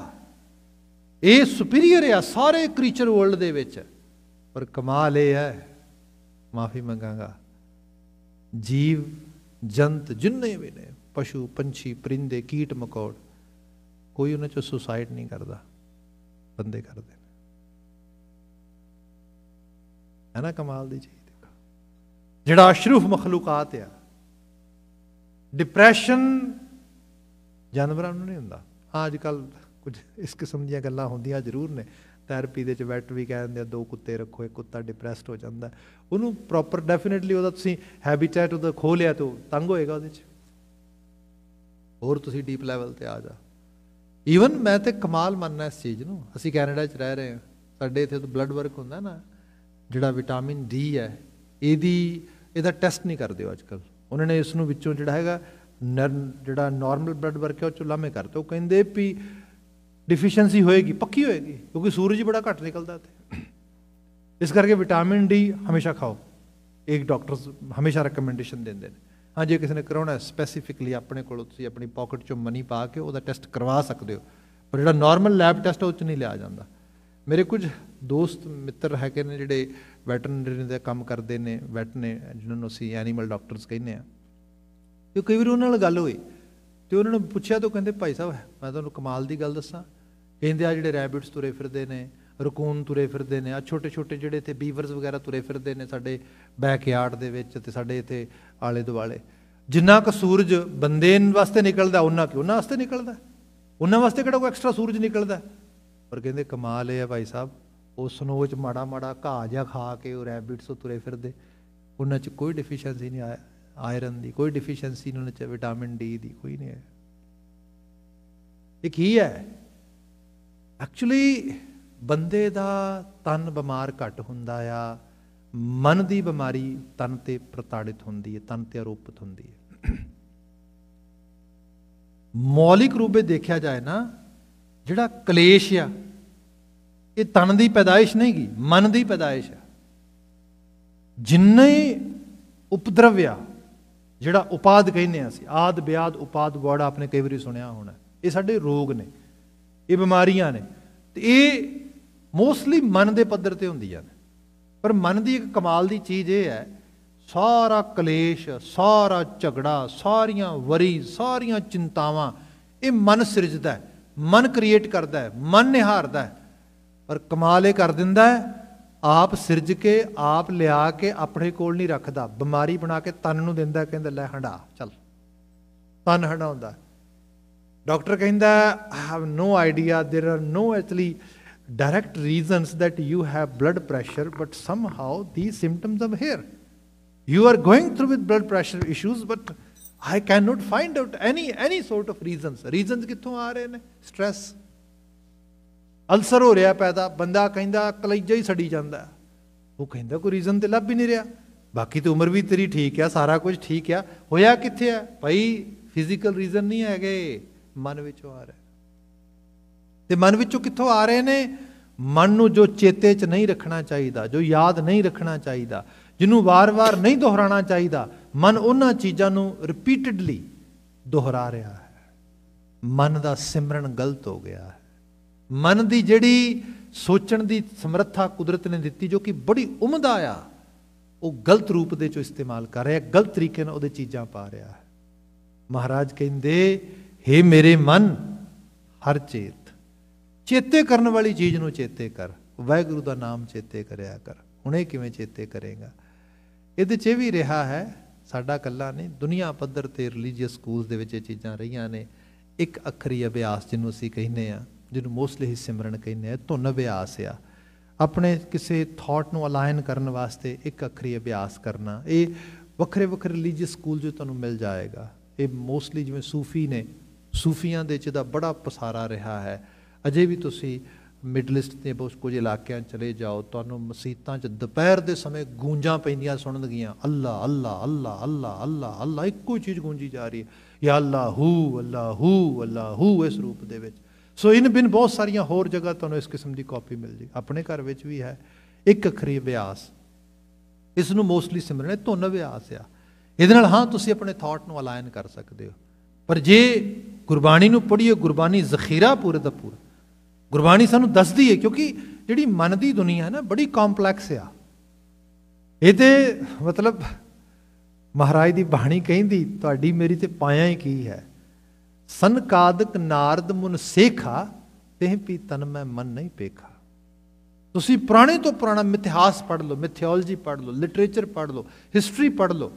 ਇਹ ਸੁਪੀਰੀਅਰ ਆ ਸਾਰੇ ਕ੍ਰੀਚਰ ਵਰਲਡ ਦੇ ਵਿੱਚ ਪਰ ਕਮਾਲ ਇਹ ਹੈ ਮਾਫੀ ਮੰਗਾਗਾ ਜੀਵ ਜੰਤ ਜਿੰਨੇ ਵੀ ਨੇ ਪਸ਼ੂ ਪੰਛੀ ਪਰਿੰਦੇ ਕੀਟ ਮਕੌੜ ਕੋਈ ਉਹਨਾਂ ਚੋਂ ਸੁਸਾਇਡ ਨਹੀਂ ਕਰਦਾ ਬੰਦੇ ਕਰਦੇ ਹੈ ਨਾ ਕਮਾਲ ਦੀ ਚੀਜ਼ ਦੇਖੋ ਜਿਹੜਾ ਅਸ਼ਰੂਫ ਮਖਲੂਕਾਤ ਆ ਡਿਪਰੈਸ਼ਨ ਜਾਨਵਰਾਂ ਨੂੰ ਨਹੀਂ ਹੁੰਦਾ ਹਾਂ ਅੱਜ ਕੱਲ ਕੁਝ ਇਸ ਕਿਸਮ ਦੀਆਂ ਗੱਲਾਂ ਹੁੰਦੀਆਂ ਜ਼ਰੂਰ ਨੇ ਥੈਰੇਪੀ ਦੇ ਚ ਵੈਟ ਵੀ ਕਹਿ ਦਿੰਦੇ ਆ ਦੋ ਕੁੱਤੇ ਰੱਖੋ ਇੱਕ ਕੁੱਤਾ ਡਿਪਰੈਸਡ ਹੋ ਜਾਂਦਾ ਉਹਨੂੰ ਪ੍ਰੋਪਰ ਡੈਫੀਨਿਟਲੀ ਉਹਦਾ ਤੁਸੀਂ ਹੈਬਿਟੇਟ ਉਹਦਾ ਖੋ ਲਿਆ ਤੇ ਤੰਗ ਹੋਏਗਾ ਉਹਦੇ ਚ ਹੋਰ ਤੁਸੀਂ ਡੀਪ ਲੈਵਲ ਤੇ ਆ ਜਾ ਈਵਨ ਮੈਂ ਤੇ ਕਮਾਲ ਮੰਨਣਾ ਇਸ ਚੀਜ਼ ਨੂੰ ਅਸੀਂ ਕੈਨੇਡਾ ਚ ਰਹਿ ਰਹੇ ਹਾਂ ਸਾਡੇ ਇੱਥੇ ਤਾਂ ਬਲੱਡ ਵਰਕ ਹੁੰਦਾ ਨਾ ਜਿਹੜਾ ਵਿਟਾਮਿਨ ਡੀ ਹੈ ਇਹਦੀ ਇਹਦਾ ਟੈਸਟ ਨਹੀਂ ਕਰਦੇ ਅੱਜ ਅੱਜਕੱਲ ਉਹਨਾਂ ਨੇ ਇਸ ਨੂੰ ਵਿੱਚੋਂ ਜਿਹੜਾ ਹੈਗਾ ਜਿਹੜਾ ਨਾਰਮਲ ਬਲੱਡ ਵਰਕ ਹੈ ਉਹ ਚੋਂ ਮੇ ਕਰਦੇ ਉਹ ਕਹਿੰਦੇ ਵੀ ਡਿਫੀਸ਼ੀਐਂਸੀ ਹੋਏਗੀ ਪੱਕੀ ਹੋਏਗੀ ਕਿਉਂਕਿ ਸੂਰਜ ਬੜਾ ਘੱਟ ਨਿਕਲਦਾ ਤੇ ਇਸ ਕਰਕੇ ਵਿਟਾਮਿਨ ਡੀ ਹਮੇਸ਼ਾ ਖਾਓ ਇੱਕ ਡਾਕਟਰ ਹਮੇਸ਼ਾ ਰეკਮੈਂਡੇਸ਼ਨ ਦਿੰਦੇ ਨੇ ਹਾਂ ਜੇ ਕਿਸੇ ਨੇ ਕਰਾਉਣਾ ਹੈ ਸਪੈਸੀਫਿਕਲੀ ਆਪਣੇ ਕੋਲ ਤੁਸੀਂ ਆਪਣੀ ਪਾਕਟ ਚੋਂ ਮਨੀ ਪਾ ਕੇ ਉਹਦਾ ਟੈਸਟ ਕਰਵਾ ਸਕਦੇ ਹੋ ਪਰ ਜਿਹੜਾ ਨਾਰਮਲ ਲੈਬ ਟੈਸਟ ਉਹ ਚ ਨਹੀਂ ਲਿਆ ਜਾਂਦਾ ਮੇਰੇ ਕੁਝ ਦੋਸਤ ਮਿੱਤਰ ਹੈਗੇ ਨੇ ਜਿਹੜੇ ਵੈਟਰਨਰੀ ਦਾ ਕੰਮ ਕਰਦੇ ਨੇ ਵੈਟ ਨੇ ਜਿਨ੍ਹਾਂ ਨੂੰ ਅਸੀਂ ਐਨੀਮਲ ਡਾਕਟਰਸ ਕਹਿੰਦੇ ਆ ਤੇ ਕਈ ਵਾਰ ਉਹਨਾਂ ਨਾਲ ਗੱਲ ਹੋਈ ਤੇ ਉਹਨਾਂ ਨੂੰ ਪੁੱਛਿਆ ਤਾਂ ਕਹਿੰਦੇ ਭਾਈ ਸਾਹਿਬ ਮੈਂ ਤੁਹਾਨੂੰ ਕਮਾਲ ਦੀ ਗੱਲ ਦੱਸਾਂ ਕਹਿੰਦੇ ਆ ਜਿਹੜੇ ਰੈਬਿਟਸ ਤੁਰੇ ਫਿਰਦੇ ਨੇ ਰਕੂਨ ਤੁਰੇ ਫਿਰਦੇ ਨੇ ਆ ਛੋਟੇ ਛੋਟੇ ਜਿਹੜੇ ਇੱਥੇ ਬੀਵਰਸ ਵਗੈਰਾ ਤੁਰੇ ਫਿਰਦੇ ਨੇ ਸਾਡੇ ਬੈਕਯਾਰਡ ਦੇ ਵਿੱਚ ਤੇ ਸਾਡੇ ਇੱਥੇ ਆਲੇ ਦੁਆਲੇ ਜਿੰਨਾ ਕੁ ਸੂਰਜ ਬੰਦੇ ਵਾਸਤੇ ਨਿਕਲਦਾ ਉਹਨਾਂ ਕਿਉਂ ਨਾ ਵਾਸਤੇ ਨਿਕਲਦਾ ਉਹਨਾਂ ਵਾਸਤੇ ਕਿਹੜਾ ਕੋਈ ਐਕਸਟਰਾ ਸੂਰਜ ਨਿਕਲਦਾ ਪਰ ਕਹਿੰਦੇ ਕਮਾਲ ਇਹ ਹੈ ਭਾਈ ਸਾਹਿਬ ਉਸ ਨੂੰ ਵਿੱਚ ਮਾੜਾ ਮਾੜਾ ਘਾਹ ਜਾਂ ਖਾ ਕੇ ਉਹ ਰੈਬਿਟਸ ਤੁਰੇ ਫਿਰਦੇ ਉਹਨਾਂ 'ਚ ਕੋਈ ਡਿਫੀਸ਼ੀਐਂਸੀ ਨਹੀਂ ਆਇਆ ਆਇਰਨ ਦੀ ਕੋਈ ਨਹੀਂ ਉਹਨਾਂ 'ਚ ਵਿਟਾਮਿਨ ਡੀ ਦੀ ਕੋਈ ਨਹੀਂ ਹੈ ਇਹ ਕੀ ਹੈ ਐਕਚੁਅਲੀ ਬੰਦੇ ਦਾ ਤਨ ਬਿਮਾਰ ਘਟ ਹੁੰਦਾ ਆ ਮਨ ਦੀ ਬਿਮਾਰੀ ਤਨ ਤੇ ਪ੍ਰਤਾੜਿਤ ਹੁੰਦੀ ਹੈ ਤਨ ਤੇ ਆਰੋਪਿਤ ਹੁੰਦੀ ਹੈ ਮੌਲਿਕ ਰੂਪੇ ਦੇਖਿਆ ਜਾਏ ਨਾ ਜਿਹੜਾ ਕਲੇਸ਼ ਆ ਇਹ ਤਨ ਦੀ ਪੈਦਾਇਸ਼ ਨਹੀਂ ਗਈ ਮਨ ਦੀ ਪੈਦਾਇਸ਼ ਆ ਜਿੰਨੇ ਉਪਦਰਵਿਆ ਜਿਹੜਾ ਉਪਾਦ ਕਹਿੰਦੇ ਆ ਸੀ ਆਦ ਬਿਆਦ ਉਪਾਦ ਵਰਡ ਆਪਨੇ ਕਈ ਵਾਰੀ ਸੁਣਿਆ ਹੋਣਾ ਇਹ ਸਾਡੇ ਰੋਗ ਨੇ ਇਹ ਬਿਮਾਰੀਆਂ ਨੇ ਤੇ ਇਹ ਮੋਸਟਲੀ ਮਨ ਦੇ ਪੱਧਰ ਤੇ ਹੁੰਦੀਆਂ ਨੇ ਪਰ ਮਨ ਦੀ ਇੱਕ ਕਮਾਲ ਦੀ ਚੀਜ਼ ਇਹ ਹੈ ਸਾਰਾ ਕਲੇਸ਼ ਸਾਰਾ ਝਗੜਾ ਸਾਰੀਆਂ ਵਰੀ ਸਾਰੀਆਂ ਚਿੰਤਾਵਾਂ ਇਹ ਮਨ ਸਿਰਜਦਾ ਹੈ ਮਨ ਕ੍ਰੀਏਟ ਕਰਦਾ ਹੈ ਮਨ ਨਿਹਾਰਦਾ ਹੈ ਪਰ ਕਮਾਲ ਇਹ ਕਰ ਦਿੰਦਾ ਹੈ ਆਪ ਸਿਰਜ ਕੇ ਆਪ ਲਿਆ ਕੇ ਆਪਣੇ ਕੋਲ ਨਹੀਂ ਰੱਖਦਾ ਬਿਮਾਰੀ ਬਣਾ ਕੇ ਤਨ ਨੂੰ ਦਿੰਦਾ ਕਹਿੰਦਾ ਲੈ ਹੰਡਾ ਚੱਲ ਤਨ ਹੰਡਾਉਂਦਾ ਡਾਕਟਰ ਕਹਿੰਦਾ have no idea there are no actually direct reasons that you have blood pressure but somehow the symptoms of here you are going through with blood pressure issues but I can not find out any any sort of reasons reasons ਕਿੱਥੋਂ ਆ ਰਹੇ ਨੇ ਸਟ्रेस ਅਲਸਰ ਹੋ ਰਿਹਾ ਪੈਦਾ ਬੰਦਾ ਕਹਿੰਦਾ ਕਲੇਜਾ ਹੀ ਸੜੀ ਜਾਂਦਾ ਉਹ ਕਹਿੰਦਾ ਕੋਈ ਰੀਜ਼ਨ ਤੇ ਲੱਭ ਹੀ ਨਹੀਂ ਰਿਹਾ ਬਾਕੀ ਤੇ ਉਮਰ ਵੀ ਤੇਰੀ ਠੀਕ ਆ ਸਾਰਾ ਕੁਝ ਠੀਕ ਆ ਹੋਇਆ ਕਿੱਥੇ ਆ ਭਾਈ ਫਿਜ਼ੀਕਲ ਰੀਜ਼ਨ ਨਹੀਂ ਹੈਗੇ ਮਨ ਵਿੱਚੋਂ ਆ ਰਿਹਾ ਤੇ ਮਨ ਵਿੱਚੋਂ ਕਿੱਥੋਂ ਆ ਰਹੇ ਨੇ ਮਨ ਨੂੰ ਜੋ ਚੇਤੇ 'ਚ ਨਹੀਂ ਰੱਖਣਾ ਚਾਹੀਦਾ ਜੋ ਯਾਦ ਨਹੀਂ ਰੱਖਣਾ ਚਾਹੀਦਾ ਜਿਹਨੂੰ ਵਾਰ-ਵਾਰ ਨਹੀਂ ਦੁਹਰਾਉਣਾ ਚਾਹੀਦਾ ਮਨ ਉਹਨਾਂ ਚੀਜ਼ਾਂ ਨੂੰ ਰਿਪੀਟਿਡਲੀ ਦੁਹਰਾ ਰਿਹਾ ਹੈ ਮਨ ਦਾ ਸਿਮਰਨ ਗਲਤ ਹੋ ਗਿਆ ਹੈ ਮਨ ਦੀ ਜਿਹੜੀ ਸੋਚਣ ਦੀ ਸਮਰੱਥਾ ਕੁਦਰਤ ਨੇ ਦਿੱਤੀ ਜੋ ਕਿ ਬੜੀ ਉਮਦਾ ਆ ਉਹ ਗਲਤ ਰੂਪ ਦੇ ਚੋਂ ਇਸਤੇਮਾਲ ਕਰ ਰਿਹਾ ਹੈ ਗਲਤ ਤਰੀਕੇ ਨਾਲ ਉਹਦੇ ਚੀਜ਼ਾਂ ਪਾ ਰਿਹਾ ਹੈ ਮਹਾਰਾਜ ਕਹਿੰਦੇ हे ਮੇਰੇ ਮਨ ਹਰ ਚੇਤ ਚੇਤੇ ਕਰਨ ਵਾਲੀ ਚੀਜ਼ ਨੂੰ ਚੇਤੇ ਕਰ ਵਾਹਿਗੁਰੂ ਦਾ ਨਾਮ ਚੇਤੇ ਕਰਿਆ ਕਰ ਹੁਣੇ ਕਿਵੇਂ ਚੇਤੇ ਕਰੇਗਾ ਇਹਦੇ 'ਚ ਵੀ ਰਿਹਾ ਹੈ ਸਾਡਾ ਕੱਲਾ ਨਹੀਂ ਦੁਨੀਆ ਪੱਧਰ ਤੇ ਰਿਲੀਜੀਅਸ ਸਕੂਲਸ ਦੇ ਵਿੱਚ ਇਹ ਚੀਜ਼ਾਂ ਰਹੀਆਂ ਨੇ ਇੱਕ ਅਖਰੀ ਅਭਿਆਸ ਜਿਹਨੂੰ ਅਸੀਂ ਕਹਿੰਦੇ ਆ ਜਿਹਨੂੰ ਮੋਸਟਲੀ ਹੀ ਸਿਮਰਨ ਕਹਿੰਦੇ ਆ ਧੁਨ ਅਭਿਆਸ ਆ ਆਪਣੇ ਕਿਸੇ ਥਾਟ ਨੂੰ ਅਲਾਈਨ ਕਰਨ ਵਾਸਤੇ ਇੱਕ ਅਖਰੀ ਅਭਿਆਸ ਕਰਨਾ ਇਹ ਵੱਖਰੇ ਵੱਖਰੇ ਰਿਲੀਜੀਅਸ ਸਕੂਲ ਜੋ ਤੁਹਾਨੂੰ ਮਿਲ ਜਾਏਗਾ ਇਹ ਮੋਸਟਲੀ ਜਿਵੇਂ ਸੂਫੀ ਨੇ ਸੂਫੀਆਂ ਦੇ ਚ ਦਾ ਬੜਾ ਪਸਾਰਾ ਰਿਹਾ ਹੈ ਅਜੇ ਵੀ ਤੁਸੀਂ ਮਿਡਲ ਈਸਟ ਤੇ ਬਹੁਤ ਕੁਝ ਇਲਾਕਿਆਂ ਚਲੇ ਜਾਓ ਤੁਹਾਨੂੰ ਮਸੀਤਾਂ 'ਚ ਦੁਪਹਿਰ ਦੇ ਸਮੇਂ ਗੂੰਜਾਂ ਪੈਂਦੀਆਂ ਸੁਣਨਗੀਆਂ ਅੱਲਾ ਅੱਲਾ ਅੱਲਾ ਅੱਲਾ ਅੱਲਾ ਅੱਲਾ ਇੱਕੋ ਚੀਜ਼ ਗੂੰਜੀ ਜਾ ਰਹੀ ਹੈ ਯਾ ਹੂ ਅੱਲਾ ਹੂ ਇਸ ਰੂਪ ਦੇ ਵਿੱਚ ਸੋ ਇਨ ਬਿਨ ਬਹੁਤ ਸਾਰੀਆਂ ਹੋਰ ਜਗ੍ਹਾ ਤੁਹਾਨੂੰ ਇਸ ਕਿਸਮ ਦੀ ਕਾਪੀ ਮਿਲ ਜੇ ਆਪਣੇ ਘਰ ਵਿੱਚ ਵੀ ਹੈ ਇੱਕ ਅਖਰੀ ਅਭਿਆਸ ਇਸ ਨੂੰ ਮੋਸਟਲੀ ਸਿਮਰਨ ਹੈ ਧੁਨ ਅਭਿਆਸ ਆ ਇਹਦੇ ਨਾਲ ਹਾਂ ਤੁਸੀਂ ਆਪਣੇ ਥਾਟ ਨੂੰ ਅਲਾਈਨ ਕਰ ਸਕਦੇ ਹੋ ਪਰ ਜੇ ਗੁਰਬਾਣੀ ਨੂੰ ਪੜ੍ਹੀਏ ਗੁਰਬਾਣੀ ਜ਼ਖੀਰਾ ਪੂਰੇ ਦਾ ਪੂਰਾ ਗੁਰਬਾਣੀ ਸਾਨੂੰ ਦੱਸਦੀ ਹੈ ਕਿਉਂਕਿ ਜਿਹੜੀ ਮਨ ਦੀ ਦੁਨੀਆ ਹੈ ਨਾ ਬੜੀ ਕੰਪਲੈਕਸ ਆ ਇਹਦੇ ਮਤਲਬ ਮਹਾਰਾਜ ਦੀ ਬਾਣੀ ਕਹਿੰਦੀ ਤੁਹਾਡੀ ਮੇਰੀ ਤੇ ਪਾਇਆ ਹੀ ਕੀ ਹੈ ਸੰਕਾਦਕ ਨਾਰਦ ਮੁਨ ਸੇਖਾ ਤੇਹ ਪੀ ਤਨ ਮੈਂ ਮਨ ਨਹੀਂ ਪੇਖਾ ਤੁਸੀਂ ਪੁਰਾਣੇ ਤੋਂ ਪੁਰਾਣਾ ਮਿਥਿਹਾਸ ਪੜ੍ਹ ਲਓ ਮਿਥਿਓਲੋਜੀ ਪੜ੍ਹ ਲਓ ਲਿਟਰੇਚਰ ਪੜ੍ਹ ਲਓ ਹਿਸਟਰੀ ਪੜ੍ਹ ਲਓ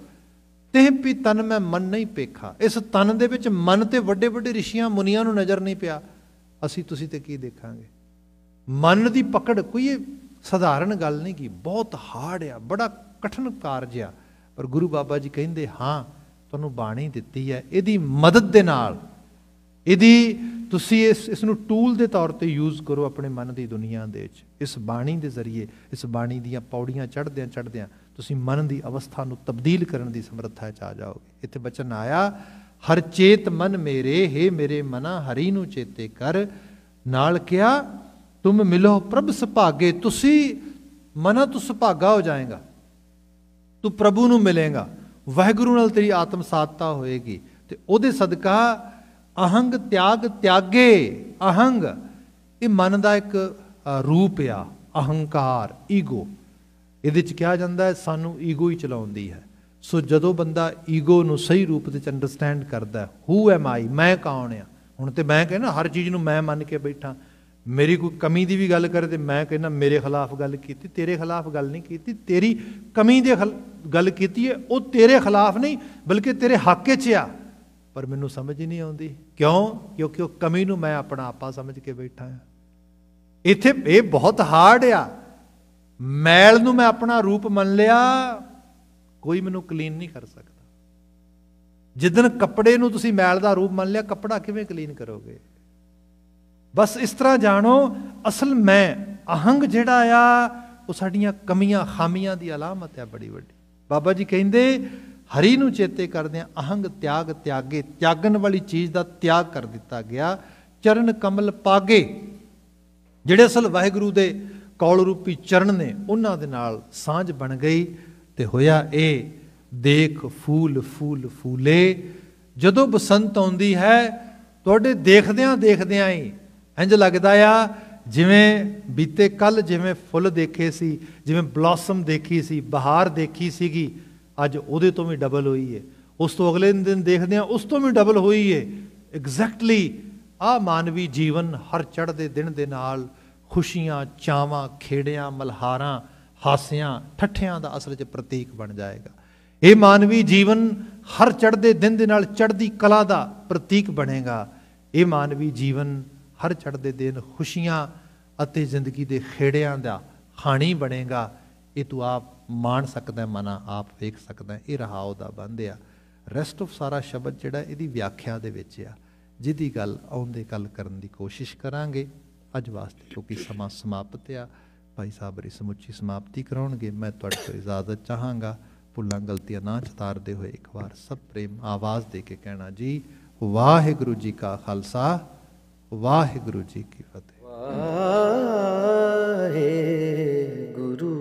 ਤੇਹ ਪੀ ਤਨ ਮੈਂ ਮਨ ਨਹੀਂ ਪੇਖਾ ਇਸ ਤਨ ਦੇ ਵਿੱਚ ਮਨ ਤੇ ਵੱਡੇ ਵੱਡੇ ਰਿਸ਼ੀਆਂ ਮੁਨੀਆਂ ਨੂੰ ਨਜ਼ਰ ਨਹੀਂ ਪਿਆ ਅਸੀਂ ਤੁਸੀਂ ਤੇ ਕੀ ਦੇਖਾਂਗੇ ਮਨ ਦੀ ਪਕੜ ਕੋਈ ਇਹ ਸਧਾਰਨ ਗੱਲ ਨਹੀਂ ਕੀ ਬਹੁਤ ਹਾਰਡ ਆ ਬੜਾ ਕਠਨ ਕਾਰਜ ਆ ਪਰ ਗੁਰੂ ਬਾਬਾ ਜੀ ਕਹਿੰਦੇ ਹਾਂ ਤੁਹਾਨੂੰ ਬਾਣੀ ਦਿੱਤੀ ਹੈ ਇਹਦੀ ਮਦਦ ਦੇ ਨਾਲ ਇਹਦੀ ਤੁਸੀਂ ਇਸ ਇਸ ਨੂੰ ਟੂਲ ਦੇ ਤੌਰ ਤੇ ਯੂਜ਼ ਕਰੋ ਆਪਣੇ ਮਨ ਦੀ ਦੁਨੀਆ ਦੇ ਵਿੱਚ ਇਸ ਬਾਣੀ ਦੇ ਜ਼ਰੀਏ ਇਸ ਬਾਣੀ ਦੀਆਂ ਪੌੜੀਆਂ ਚੜ੍ਹਦਿਆਂ ਚੜ੍ਹਦਿਆਂ ਤੁਸੀਂ ਮਨ ਦੀ ਅਵਸਥਾ ਨੂੰ ਤਬਦੀਲ ਕਰਨ ਦੀ ਸਮਰੱਥਾ 'ਚ ਆ ਜਾਓਗੇ ਇੱਥੇ ਬਚਨ ਆਇਆ ਹਰ ਚੇਤ ਮਨ ਮੇਰੇ ਹੈ ਮੇਰੇ ਮਨਾ ਹਰੀ ਨੂੰ ਚੇਤੇ ਕਰ ਨਾਲ ਕਿਹਾ ਤੁਮ ਮਿਲੋ ਪ੍ਰਭ ਸੁਭਾਗੇ ਤੁਸੀਂ ਮਨਾ ਤੁ ਸੁਭਾਗਾ ਹੋ ਜਾਏਗਾ ਤੂੰ ਪ੍ਰਭੂ ਨੂੰ ਮਿਲੇਗਾ ਵਾਹਿਗੁਰੂ ਨਾਲ ਤੇਰੀ ਆਤਮ ਸਾਧਤਾ ਹੋਏਗੀ ਤੇ ਉਹਦੇ ਸਦਕਾ ਅਹੰਗ ਤਿਆਗ ਤਿਆਗੇ ਅਹੰਗ ਇਹ ਮਨ ਦਾ ਇੱਕ ਰੂਪ ਆ ਅਹੰਕਾਰ ਈਗੋ ਇਹਦੇ ਚ ਕਿਹਾ ਜਾਂਦਾ ਹੈ ਸਾਨੂੰ ਈਗੋ ਹੀ ਚਲਾਉਂਦੀ ਹੈ ਸੋ ਜਦੋਂ ਬੰਦਾ ਈਗੋ ਨੂੰ ਸਹੀ ਰੂਪ ਵਿੱਚ ਅੰਡਰਸਟੈਂਡ ਕਰਦਾ ਹੂ ਐਮ ਆਈ ਮੈਂ ਕੌਣ ਆ ਹੁਣ ਤੇ ਮੈਂ ਕਹਿੰਦਾ ਹਰ ਚੀਜ਼ ਨੂੰ ਮੈਂ ਮੰਨ ਕੇ ਬੈਠਾ ਮੇਰੀ ਕੋਈ ਕਮੀ ਦੀ ਵੀ ਗੱਲ ਕਰੇ ਤੇ ਮੈਂ ਕਹਿੰਦਾ ਮੇਰੇ ਖਿਲਾਫ ਗੱਲ ਕੀਤੀ ਤੇਰੇ ਖਿਲਾਫ ਗੱਲ ਨਹੀਂ ਕੀਤੀ ਤੇਰੀ ਕਮੀ ਦੇ ਗੱਲ ਕੀਤੀ ਹੈ ਉਹ ਤੇਰੇ ਖਿਲਾਫ ਨਹੀਂ ਬਲਕਿ ਤੇਰੇ ਹੱਕ 'ਚ ਆ ਪਰ ਮੈਨੂੰ ਸਮਝ ਹੀ ਨਹੀਂ ਆਉਂਦੀ ਕਿਉਂ ਕਿਉਂਕਿ ਉਹ ਕਮੀ ਨੂੰ ਮੈਂ ਆਪਣਾ ਆਪਾ ਸਮਝ ਕੇ ਬੈਠਾ ਹਾਂ ਇੱਥੇ ਇਹ ਬਹੁਤ ਹਾਰਡ ਆ ਮੈਲ ਨੂੰ ਮੈਂ ਆਪਣਾ ਰੂਪ ਮੰਨ ਲਿਆ ਕੋਈ ਮੈਨੂੰ ਕਲੀਨ ਨਹੀਂ ਕਰ ਸਕਦਾ ਜਿੱਦਨ ਕੱਪੜੇ ਨੂੰ ਤੁਸੀਂ ਮੈਲ ਦਾ ਰੂਪ ਮੰਨ ਲਿਆ ਕੱਪੜਾ ਕਿਵੇਂ ਕਲੀਨ ਕਰੋਗੇ ਬਸ ਇਸ ਤਰ੍ਹਾਂ ਜਾਣੋ ਅਸਲ ਮੈਂ ਅਹੰਗ ਜਿਹੜਾ ਆ ਉਹ ਸਾਡੀਆਂ ਕਮੀਆਂ ਖਾਮੀਆਂ ਦੀ ਅਲਾਮਤ ਹੈ ਬੜੀ ਵੱਡੀ ਬਾਬਾ ਜੀ ਕਹਿੰਦੇ ਹਰੀ ਨੂੰ ਚੇਤੇ ਕਰਦੇ ਆ ਅਹੰਗ ਤਿਆਗ ਤਿਆਗੇ ਤਿਆਗਣ ਵਾਲੀ ਚੀਜ਼ ਦਾ ਤਿਆਗ ਕਰ ਦਿੱਤਾ ਗਿਆ ਚਰਨ ਕਮਲ ਪਾਗੇ ਜਿਹੜੇ ਅਸਲ ਵਾਹਿਗੁਰੂ ਦੇ ਕੌਲ ਰੂਪੀ ਚਰਨ ਨੇ ਉਹਨਾਂ ਦੇ ਨਾਲ ਸਾਂਝ ਬਣ ਗਈ ਤੇ ਹੋਇਆ ਇਹ ਦੇਖ ਫੂਲ ਫੂਲ ਫੂਲੇ ਜਦੋਂ ਬਸੰਤ ਆਉਂਦੀ ਹੈ ਤੁਹਾਡੇ ਦੇਖਦਿਆਂ ਦੇਖਦਿਆਂ ਹੀ ਇੰਜ ਲੱਗਦਾ ਆ ਜਿਵੇਂ ਬੀਤੇ ਕੱਲ ਜਿਵੇਂ ਫੁੱਲ ਦੇਖੇ ਸੀ ਜਿਵੇਂ ਬਲੌਸਮ ਦੇਖੀ ਸੀ ਬਹਾਰ ਦੇਖੀ ਸੀਗੀ ਅੱਜ ਉਹਦੇ ਤੋਂ ਵੀ ਡਬਲ ਹੋਈ ਏ ਉਸ ਤੋਂ ਅਗਲੇ ਦਿਨ ਦੇਖਦੇ ਆ ਉਸ ਤੋਂ ਵੀ ਡਬਲ ਹੋਈ ਏ ਐਗਜ਼ੈਕਟਲੀ ਆ ਮਾਨਵੀ ਜੀਵਨ ਹਰ ਚੜ੍ਹਦੇ ਦਿਨ ਦੇ ਨਾਲ ਖੁਸ਼ੀਆਂ ਚਾਵਾਂ ਖੇੜਿਆਂ ਮਲਹਾਰਾਂ ਹਾਸਿਆਂ ਠੱਠਿਆਂ ਦਾ ਅਸਲ 'ਚ ਪ੍ਰਤੀਕ ਬਣ ਜਾਏਗਾ ਇਹ ਮਾਨਵੀ ਜੀਵਨ ਹਰ ਚੜ੍ਹਦੇ ਦਿਨ ਦੇ ਨਾਲ ਚੜ੍ਹਦੀ ਕਲਾ ਦਾ ਪ੍ਰਤੀਕ ਬਣੇਗਾ ਇਹ ਮਾਨਵੀ ਜੀਵਨ ਹਰ ਚੜ੍ਹਦੇ ਦਿਨ ਖੁਸ਼ੀਆਂ ਅਤੇ ਜ਼ਿੰਦਗੀ ਦੇ ਖੇੜਿਆਂ ਦਾ ਖਾਣੀ ਬਣੇਗਾ ਇਹ ਤੂੰ ਆਪ ਮਾਣ ਸਕਦਾ ਮਨਾ ਆਪ ਵੇਖ ਸਕਦਾ ਇਹ ਰਹਾਉ ਦਾ ਬੰਦ ਆ ਰੈਸਟ ਆਫ ਸਾਰਾ ਸ਼ਬਦ ਜਿਹੜਾ ਇਹਦੀ ਵਿਆਖਿਆ ਦੇ ਵਿੱਚ ਆ ਜਿਹਦੀ ਗੱਲ ਆਉਂਦੇ ਕੱਲ ਕਰਨ ਦੀ ਕੋਸ਼ਿਸ਼ ਕਰਾਂਗੇ ਅੱਜ ਵਾਸਤੇ ਕਿਉਂਕਿ ਸਮਾਂ ਸਮਾਪਤ ਆ ਭਾਈ ਸਾਹਿਬ ਰੀ ਸਮੁੱਚੀ ਸਮਾਪਤੀ ਕਰਾਉਣਗੇ ਮੈਂ ਤੁਹਾਡੇ ਤੋਂ ਇਜਾਜ਼ਤ ਚਾਹਾਂਗਾ ਭੁੱਲਾਂ ਗਲਤੀਆਂ ਨਾ ਚਤਾਰਦੇ ਹੋਏ ਇੱਕ ਵਾਰ ਸਭ ਪ੍ਰੇਮ ਆਵਾਜ਼ ਦੇ ਕੇ ਕਹਿਣਾ ਜੀ ਵਾਹਿਗੁਰੂ ਜੀ ਕਾ ਖਾਲਸਾ ਵਾਹਿਗੁਰੂ ਜੀ ਕੀ ਫਤਿਹ ਵਾਹਿਗੁਰੂ